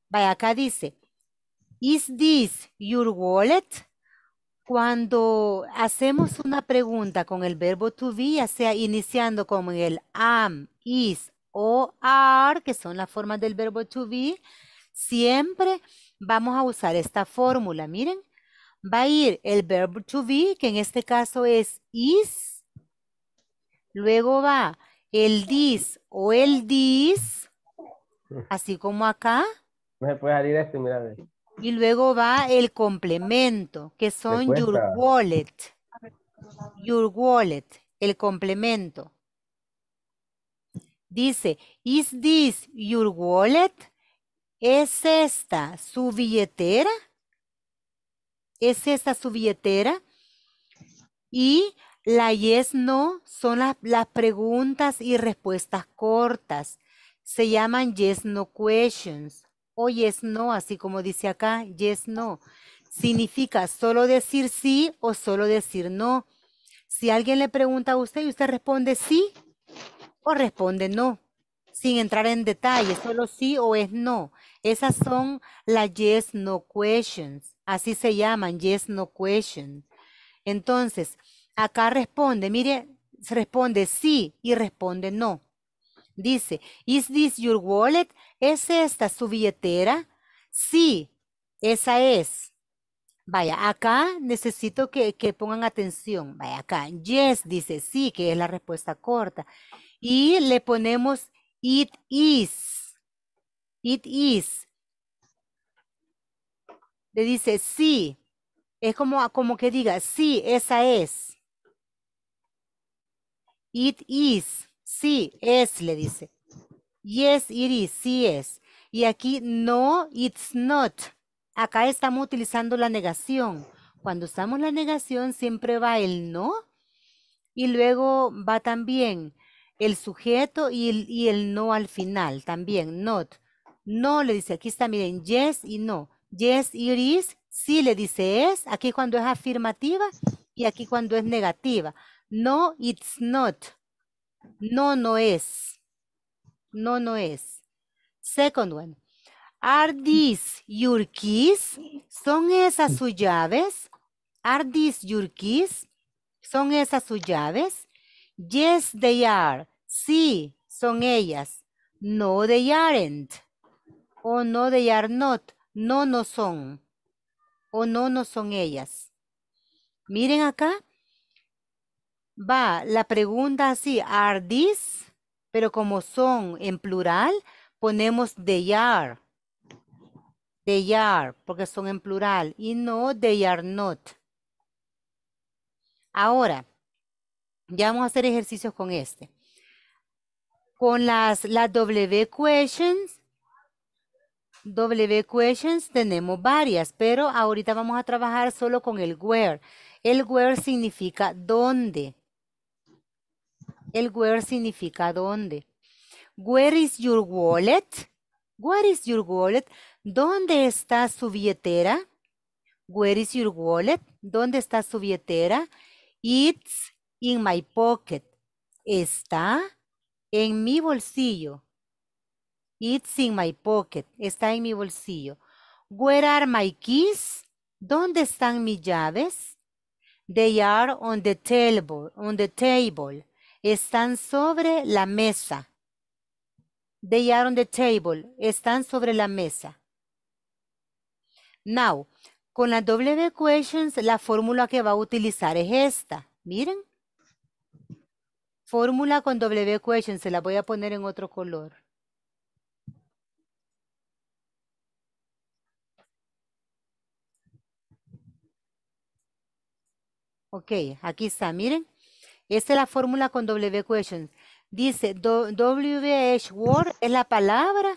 Vaya, acá dice, ¿Is this your wallet? Cuando hacemos una pregunta con el verbo to be, ya sea iniciando con el am, is o are, que son las formas del verbo to be, siempre vamos a usar esta fórmula. Miren, va a ir el verbo to be, que en este caso es is. Luego va el this o el this, así como acá. puede esto, mira. Y luego va el complemento, que son your wallet. Your wallet, el complemento. Dice, is this your wallet? ¿Es esta su billetera? ¿Es esta su billetera? Y la yes no son las, preguntas y respuestas cortas. Se llaman yes no questions o yes no, así como dice acá, yes no. Significa solo decir sí o solo decir no. Si alguien le pregunta a usted y usted responde sí o responde no, sin entrar en detalle, solo sí o es no. Esas son las yes no questions. Así se llaman, yes no questions. Entonces, Acá responde, mire, responde sí y responde no. Dice, ¿is this your wallet? ¿Es esta su billetera? Sí, esa es. Vaya, acá necesito que, pongan atención. Vaya, acá, yes dice sí, que es la respuesta corta. Y le ponemos it is. It is. Le dice sí. Es como, como que diga, sí, esa es. It is. Sí, es, le dice. Yes, it is. Sí es. Y aquí no, it's not. Acá estamos utilizando la negación. Cuando usamos la negación siempre va el no y luego va también el sujeto y el, no al final también, not. No le dice, aquí está, miren, yes y no. Yes, it is. Sí le dice es, aquí cuando es afirmativa y aquí cuando es negativa. No, it's not. No, no es. No, no es. Second one. Are these your keys? ¿Son esas sus llaves? Are these your keys? ¿Son esas sus llaves? Yes, they are. Sí, son ellas. No, they aren't. O no, they are not. No, no son. O no, no son ellas. Miren acá. Va, la pregunta así, are these, pero como son en plural, ponemos they are. They are, porque son en plural. Y no, they are not. Ahora, ya vamos a hacer ejercicios con este. Con las, las W questions, W questions tenemos varias, pero ahorita vamos a trabajar solo con el where. El where significa dónde. El where significa dónde. Where is your wallet? Where is your wallet? ¿Dónde está su billetera? Where is your wallet? ¿Dónde está su billetera? It's in my pocket. Está en mi bolsillo. It's in my pocket. Está en mi bolsillo. Where are my keys? ¿Dónde están mis llaves? They are on the table. On the table. Están sobre la mesa. They are on the table. Están sobre la mesa. Now, con la W questions, la fórmula que va a utilizar es esta. Miren. Fórmula con W questions. Se la voy a poner en otro color. Ok, aquí está, miren. Esta es la fórmula con W questions. Dice, WH word es la palabra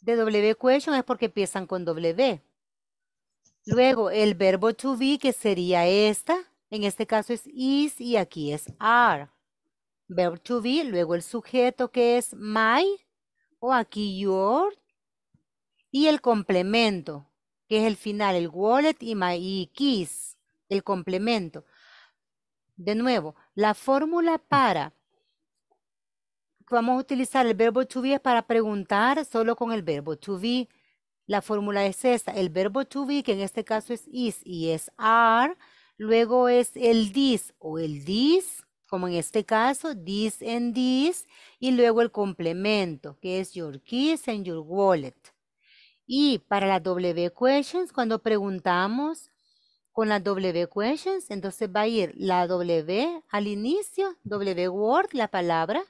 de W question, es porque empiezan con W. Luego, el verbo to be, que sería esta, en este caso es is y aquí es are. Verbo to be, luego el sujeto que es my o aquí your y el complemento, que es el final, el wallet y my y keys, el complemento. De nuevo, la fórmula para. Vamos a utilizar el verbo to be para preguntar solo con el verbo to be. La fórmula es esta. El verbo to be, que en este caso es is y es are. Luego es el this o el this, como en este caso, this and this. Y luego el complemento, que es your keys and your wallet. Y para las W questions, cuando preguntamos, con la W questions, entonces va a ir la W al inicio, W word, la palabra,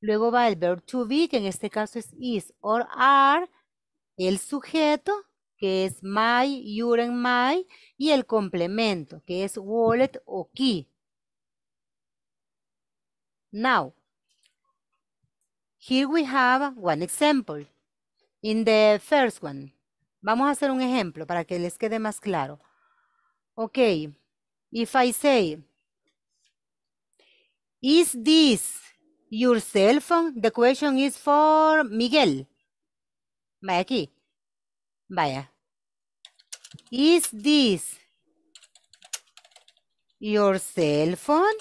luego va el verb to be, que en este caso es is or are, el sujeto, que es my, your and my, y el complemento, que es wallet o key. Now, here we have one example. In the first one, vamos a hacer un ejemplo para que les quede más claro. Okay. If I say, is this your cell phone? The question is for Miguel. Vaya aquí. Vaya. Is this your cell phone?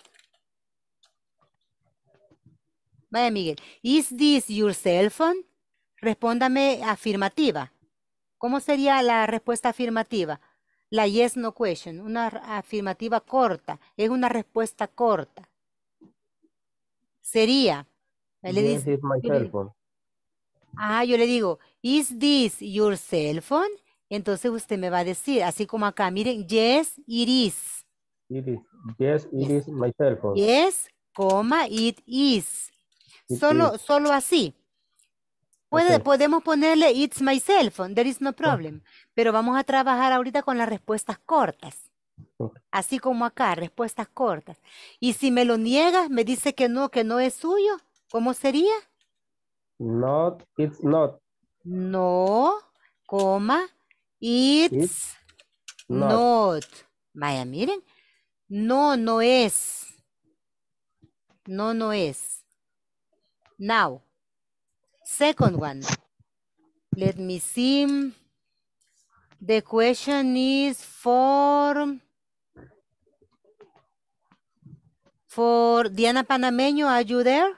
Vaya Miguel. Is this your cell phone? Respóndame afirmativa. ¿Cómo sería la respuesta afirmativa? la yes no question, una afirmativa corta, es una respuesta corta. Sería, le dice, Ah, yo le digo, is this your cell phone? Entonces usted me va a decir, así como acá, miren, yes, it is. Yes, it is my cell phone. Yes, coma, it is. solo, is. solo así. Puede, Podemos ponerle it's my cell phone, there is no ah. problem. Pero vamos a trabajar ahorita con las respuestas cortas. Así como acá, respuestas cortas. Y si me lo niega me dice que no, que no es suyo, ¿cómo sería? Not, it's not. No, coma, it's, not. Vaya, miren. No, no es. No, no es. Now, second one. Let me see. The question is for for Diana Panameño. Are you there?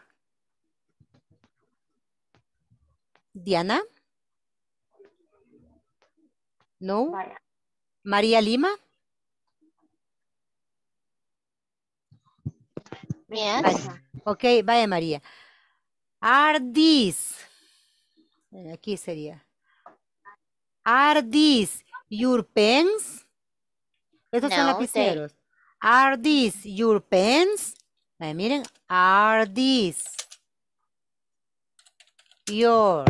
Diana? No? María Lima? Yes. Okay, vaya María. Are these Aquí sería. Are these your pens? Estos son lapiceros. Are these your pens? miren, are these your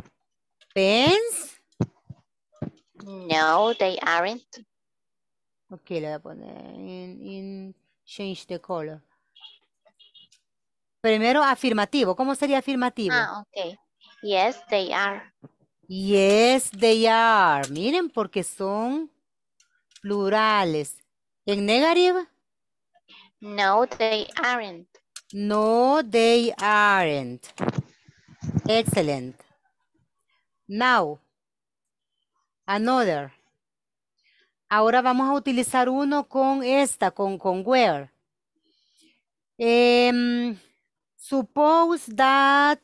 pens? No, they aren't. Ok, le voy a poner in, change the color. Primero afirmativo. ¿Cómo sería afirmativo? Ah, ok. Yes, they are. Yes, they are. Miren, porque son plurales. ¿En negative? No, they aren't. No, they aren't. Excellent. Now, another. Ahora vamos a utilizar uno con esta, con, con where. Em, suppose that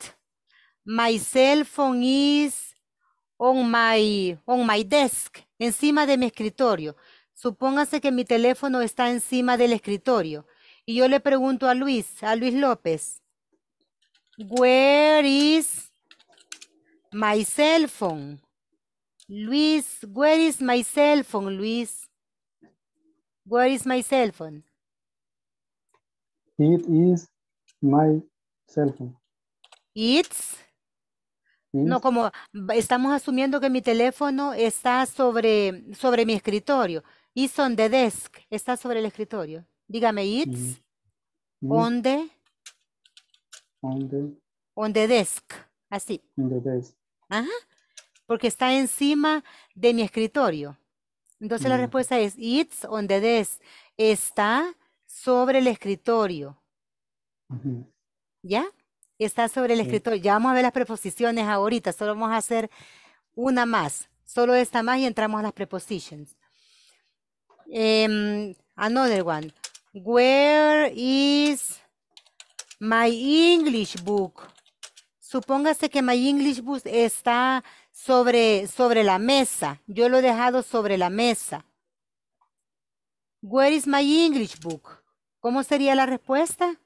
My cell phone is on my, on my desk, encima de mi escritorio. Supóngase que mi teléfono está encima del escritorio. Y yo le pregunto a Luis, a Luis López, where is my cell phone? Luis, where is my cell phone, Luis? Where is my cell phone? It is my cell It's no, como estamos asumiendo que mi teléfono está sobre, sobre mi escritorio. It's on the desk. Está sobre el escritorio. Dígame, it's mm. on the... desk. Así. On the desk. Ajá. Porque está encima de mi escritorio. Entonces la mm. respuesta es, it's on the desk. Está sobre el escritorio. ¿Ya? está sobre el escritorio. Ya vamos a ver las preposiciones ahorita, solo vamos a hacer una más, solo esta más y entramos a las preposiciones. Em, another one. Where is my English book? Supóngase que my English book está sobre, sobre la mesa. Yo lo he dejado sobre la mesa. Where is my English book? ¿Cómo sería la respuesta?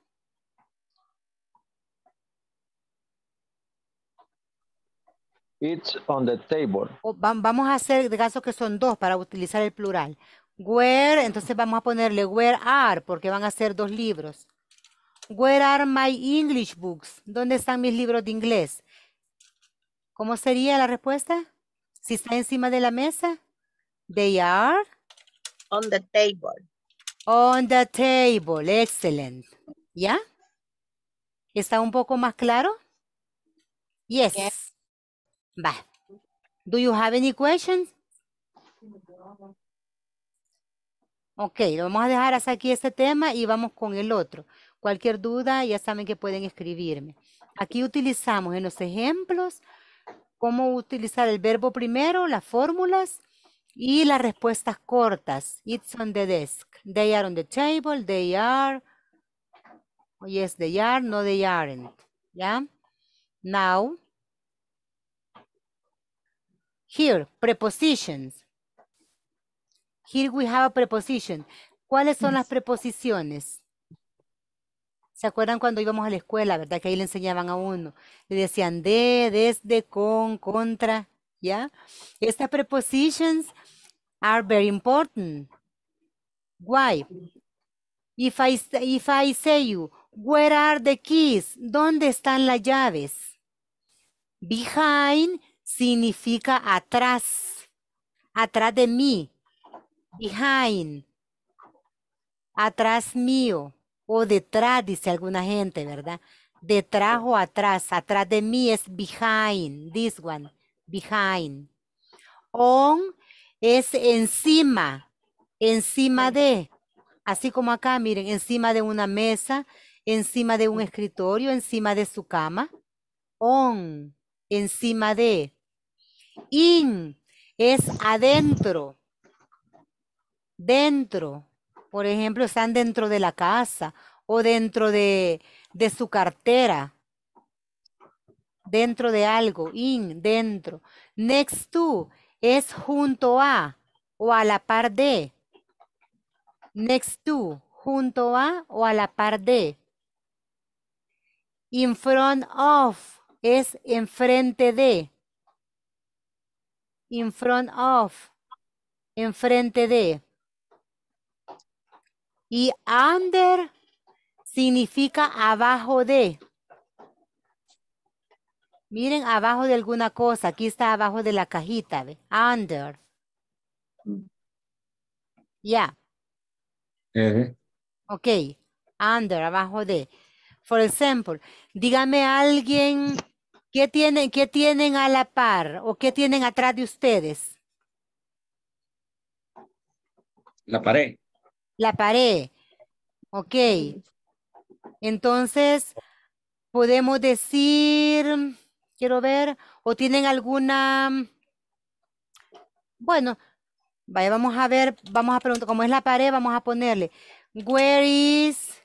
It's on the table. vamos a hacer de caso que son dos para utilizar el plural. Where, entonces vamos a ponerle where are, porque van a ser dos libros. Where are my English books? ¿Dónde están mis libros de inglés? ¿Cómo sería la respuesta? Si está encima de la mesa. They are. On the table. On the table. Excellent. ¿Ya? ¿Está un poco más claro? yes. Bye. Do you have any questions? Ok, lo vamos a dejar hasta aquí este tema y vamos con el otro. Cualquier duda ya saben que pueden escribirme. Aquí utilizamos en los ejemplos cómo utilizar el verbo primero, las fórmulas y las respuestas cortas. It's on the desk. They are on the table. They are. Oh, yes, they are. No, they aren't. ¿Ya? Now, Here, prepositions. Here we have a preposition. ¿Cuáles son las preposiciones? ¿Se acuerdan cuando íbamos a la escuela, verdad? Que ahí le enseñaban a uno. Le decían de, desde, con, contra, ¿ya? Estas prepositions are very important. Why? If I, if I say you, where are the keys? ¿Dónde están las llaves? Behind significa atrás, atrás de mí, behind, atrás mío, o detrás, dice alguna gente, ¿verdad? Detrás o atrás, atrás de mí es behind, this one, behind. On es encima, encima de, así como acá, miren, encima de una mesa, encima de un escritorio, encima de su cama. On, encima de. In es adentro. Dentro. Por ejemplo, están dentro de la casa o dentro de, de su cartera. Dentro de algo. In, dentro. Next to es junto a o a la par de. Next to, junto a o a la par de. In front of es enfrente de. In front of. Enfrente de. Y under significa abajo de. Miren, abajo de alguna cosa. Aquí está abajo de la cajita. Under. Ya. Ok. Under, abajo de. Por ejemplo, dígame alguien ¿Qué tienen, qué tienen a la par o qué tienen atrás de ustedes? La pared. La pared. Ok. Entonces, podemos decir, quiero ver, o tienen alguna, bueno, vaya, vamos a ver, vamos a preguntar, cómo es la pared, vamos a ponerle, where is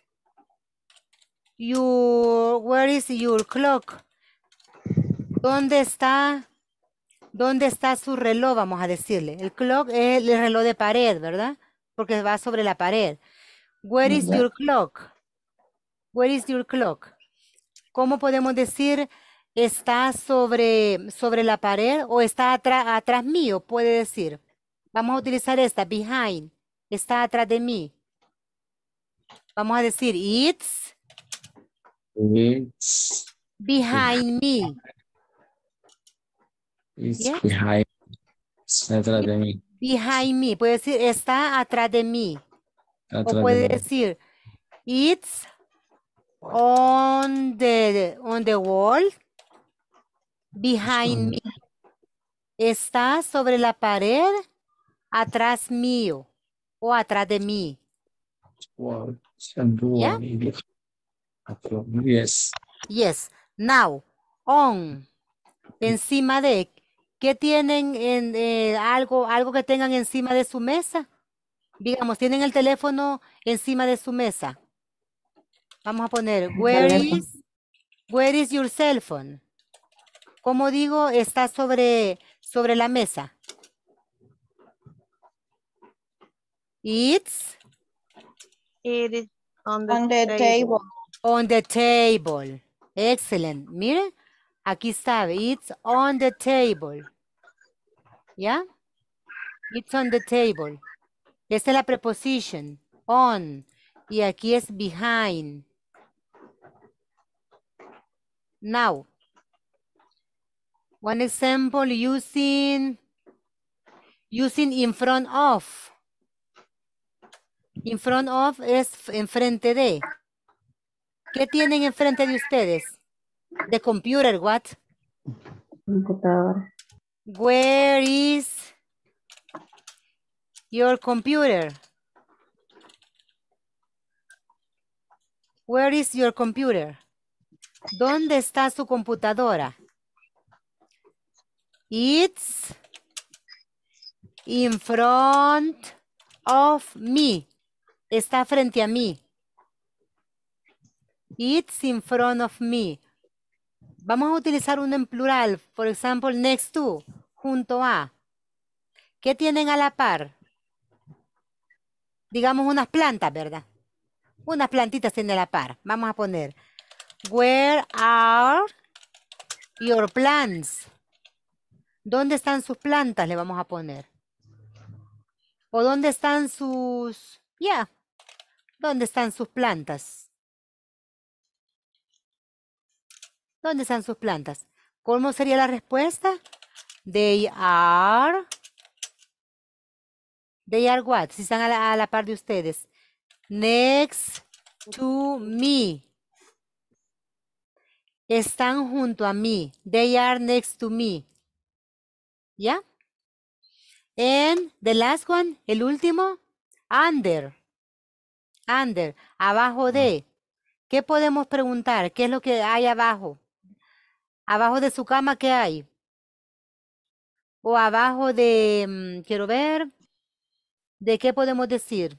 your, where is your clock? ¿Dónde está? ¿Dónde está su reloj? Vamos a decirle. El clock es el reloj de pared, ¿verdad? Porque va sobre la pared. Where is your clock? Where is your clock? ¿Cómo podemos decir está sobre, sobre la pared o está atrás, atrás mío? Puede decir. Vamos a utilizar esta, behind. Está atrás de mí. Vamos a decir, it's, it's behind me. It's behind. me. Behind me. Puede decir, está atrás de mí. o puede decir, it's on the, on the wall behind mm. me. Está sobre la pared atrás mío o atrás de mí. Yes. Yes. Now, on. Mm. Encima de ¿Qué tienen en eh, algo, algo que tengan encima de su mesa? Digamos, tienen el teléfono encima de su mesa. Vamos a poner, where is, where is your cell phone? Como digo, está sobre, sobre la mesa. It's It is on the, table. On the table. Excellent. Mire, Aquí está, it's on the table. ¿Ya? It's on the table. Esta es la preposición, on. Y aquí es behind. Now. One example using, using in front of. In front of es enfrente de. ¿Qué tienen enfrente de ustedes? The computer, what? Computadora. Where is your computer? Where is your computer? ¿Dónde está su computadora? It's in front of me. Está frente a mí. It's in front of me. Vamos a utilizar uno en plural. Por ejemplo, next to, junto a. ¿Qué tienen a la par? Digamos unas plantas, ¿verdad? Unas plantitas tienen a la par. Vamos a poner, where are your plants? ¿Dónde están sus plantas? Le vamos a poner. ¿O dónde están sus... Ya. Yeah. ¿Dónde están sus plantas? ¿Dónde están sus plantas? ¿Cómo sería la respuesta? They are... They are what? Si están a la, par de ustedes. Next to me. Están junto a mí. They are next to me. ¿Ya? And the last one, el último, under. Under, abajo de. ¿Qué podemos preguntar? ¿Qué es lo que hay abajo? Abajo de su cama, ¿qué hay? O abajo de, mm, quiero ver, ¿de qué podemos decir?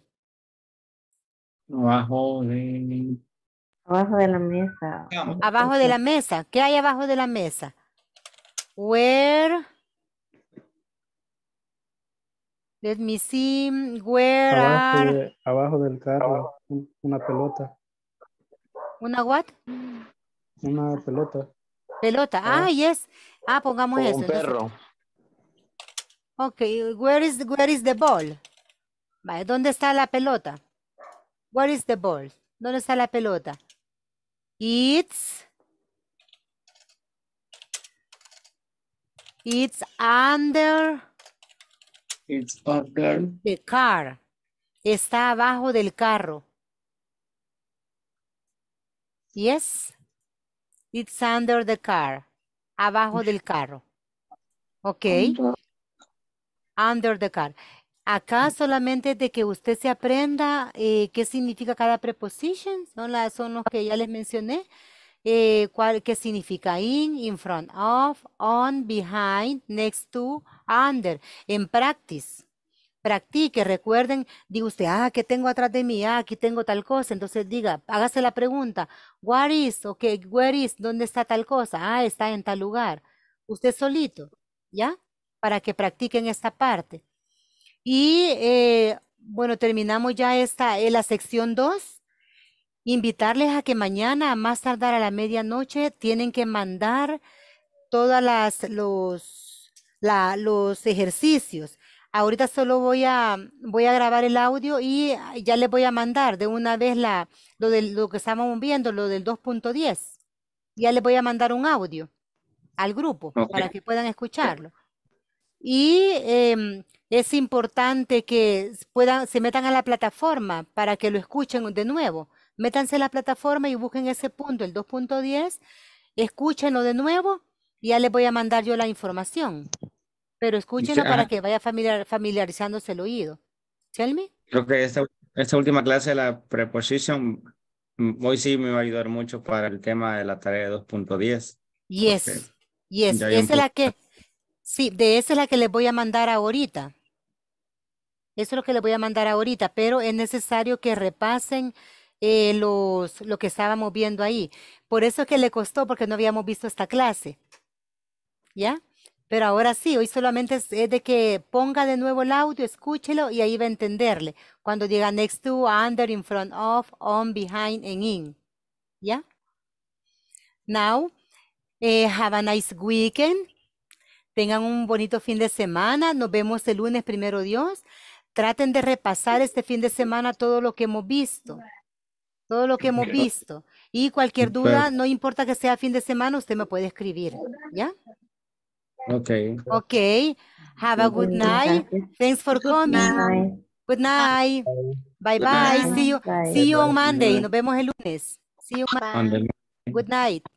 Abajo de... Abajo de la mesa. Abajo de la mesa. ¿Qué hay abajo de la mesa? Where... Let me see. Where abajo del carro, una pelota. ¿Una what? Una pelota. Pelota. Ah, ¿Eh? yes. Ah, pongamos eso. Un perro. Ok, where is, where is the ball? ¿dónde está la pelota? Where is the ball? ¿Dónde está la pelota? It's It's under It's under the car. Está abajo del carro. Yes. It's under the car. Abajo del carro. Ok. Under the car. Acá solamente de que usted se aprenda eh, qué significa cada preposición, son, son los que ya les mencioné, eh, qué significa in, in front of, on, behind, next to, under. En practice, practique, recuerden, diga usted, ah, ¿qué tengo atrás de mí? Ah, aquí tengo tal cosa. Entonces diga, hágase la pregunta, what is, ok, where is, ¿dónde está tal cosa? Ah, está en tal lugar. Usted solito, ¿ya? Para que practiquen esta parte. Y eh, bueno, terminamos ya esta, eh, la sección 2. Invitarles a que mañana, a más tardar a la medianoche, tienen que mandar todas las, los, la, los ejercicios Ahorita solo voy a, voy a grabar el audio y ya les voy a mandar de una vez la, lo, que estamos viendo, lo del 2.10. Ya les voy a mandar un audio al grupo para que puedan escucharlo. Y em, es importante que puedan, se metan a la plataforma para que lo escuchen de nuevo. Métanse a la plataforma y busquen ese punto, el 2.10, escúchenlo de nuevo y ya les voy a mandar yo la información. Pero escúchenlo para que vaya familiar, familiarizándose el oído. ¿Tell me? Creo que esta, última clase de la preposición hoy sí me va a ayudar mucho para el tema de la tarea 2.10. Yes, Esa es la que, sí, de esa es la que les voy a mandar ahorita. Eso es lo que les voy a mandar ahorita, pero es necesario que repasen eh, los, lo que estábamos viendo ahí. Por eso es que le costó, porque no habíamos visto esta clase. ¿Ya? Pero ahora sí, hoy solamente es, de que ponga de nuevo el audio, escúchelo y ahí va a entenderle. Cuando diga next to, under, in front of, on, behind, and in. ¿Ya? Now, eh, have a nice weekend. Tengan un bonito fin de semana. Nos vemos el lunes, primero Dios. Traten de repasar este fin de semana todo lo que hemos visto. Todo lo que hemos visto. Y cualquier duda, no importa que sea fin de semana, usted me puede escribir. ¿Ya? Okay. Okay. Have a good night. Thanks for coming. Good night. Bye bye. See you. See you on Monday. Nos vemos el lunes. See you Monday. Good night.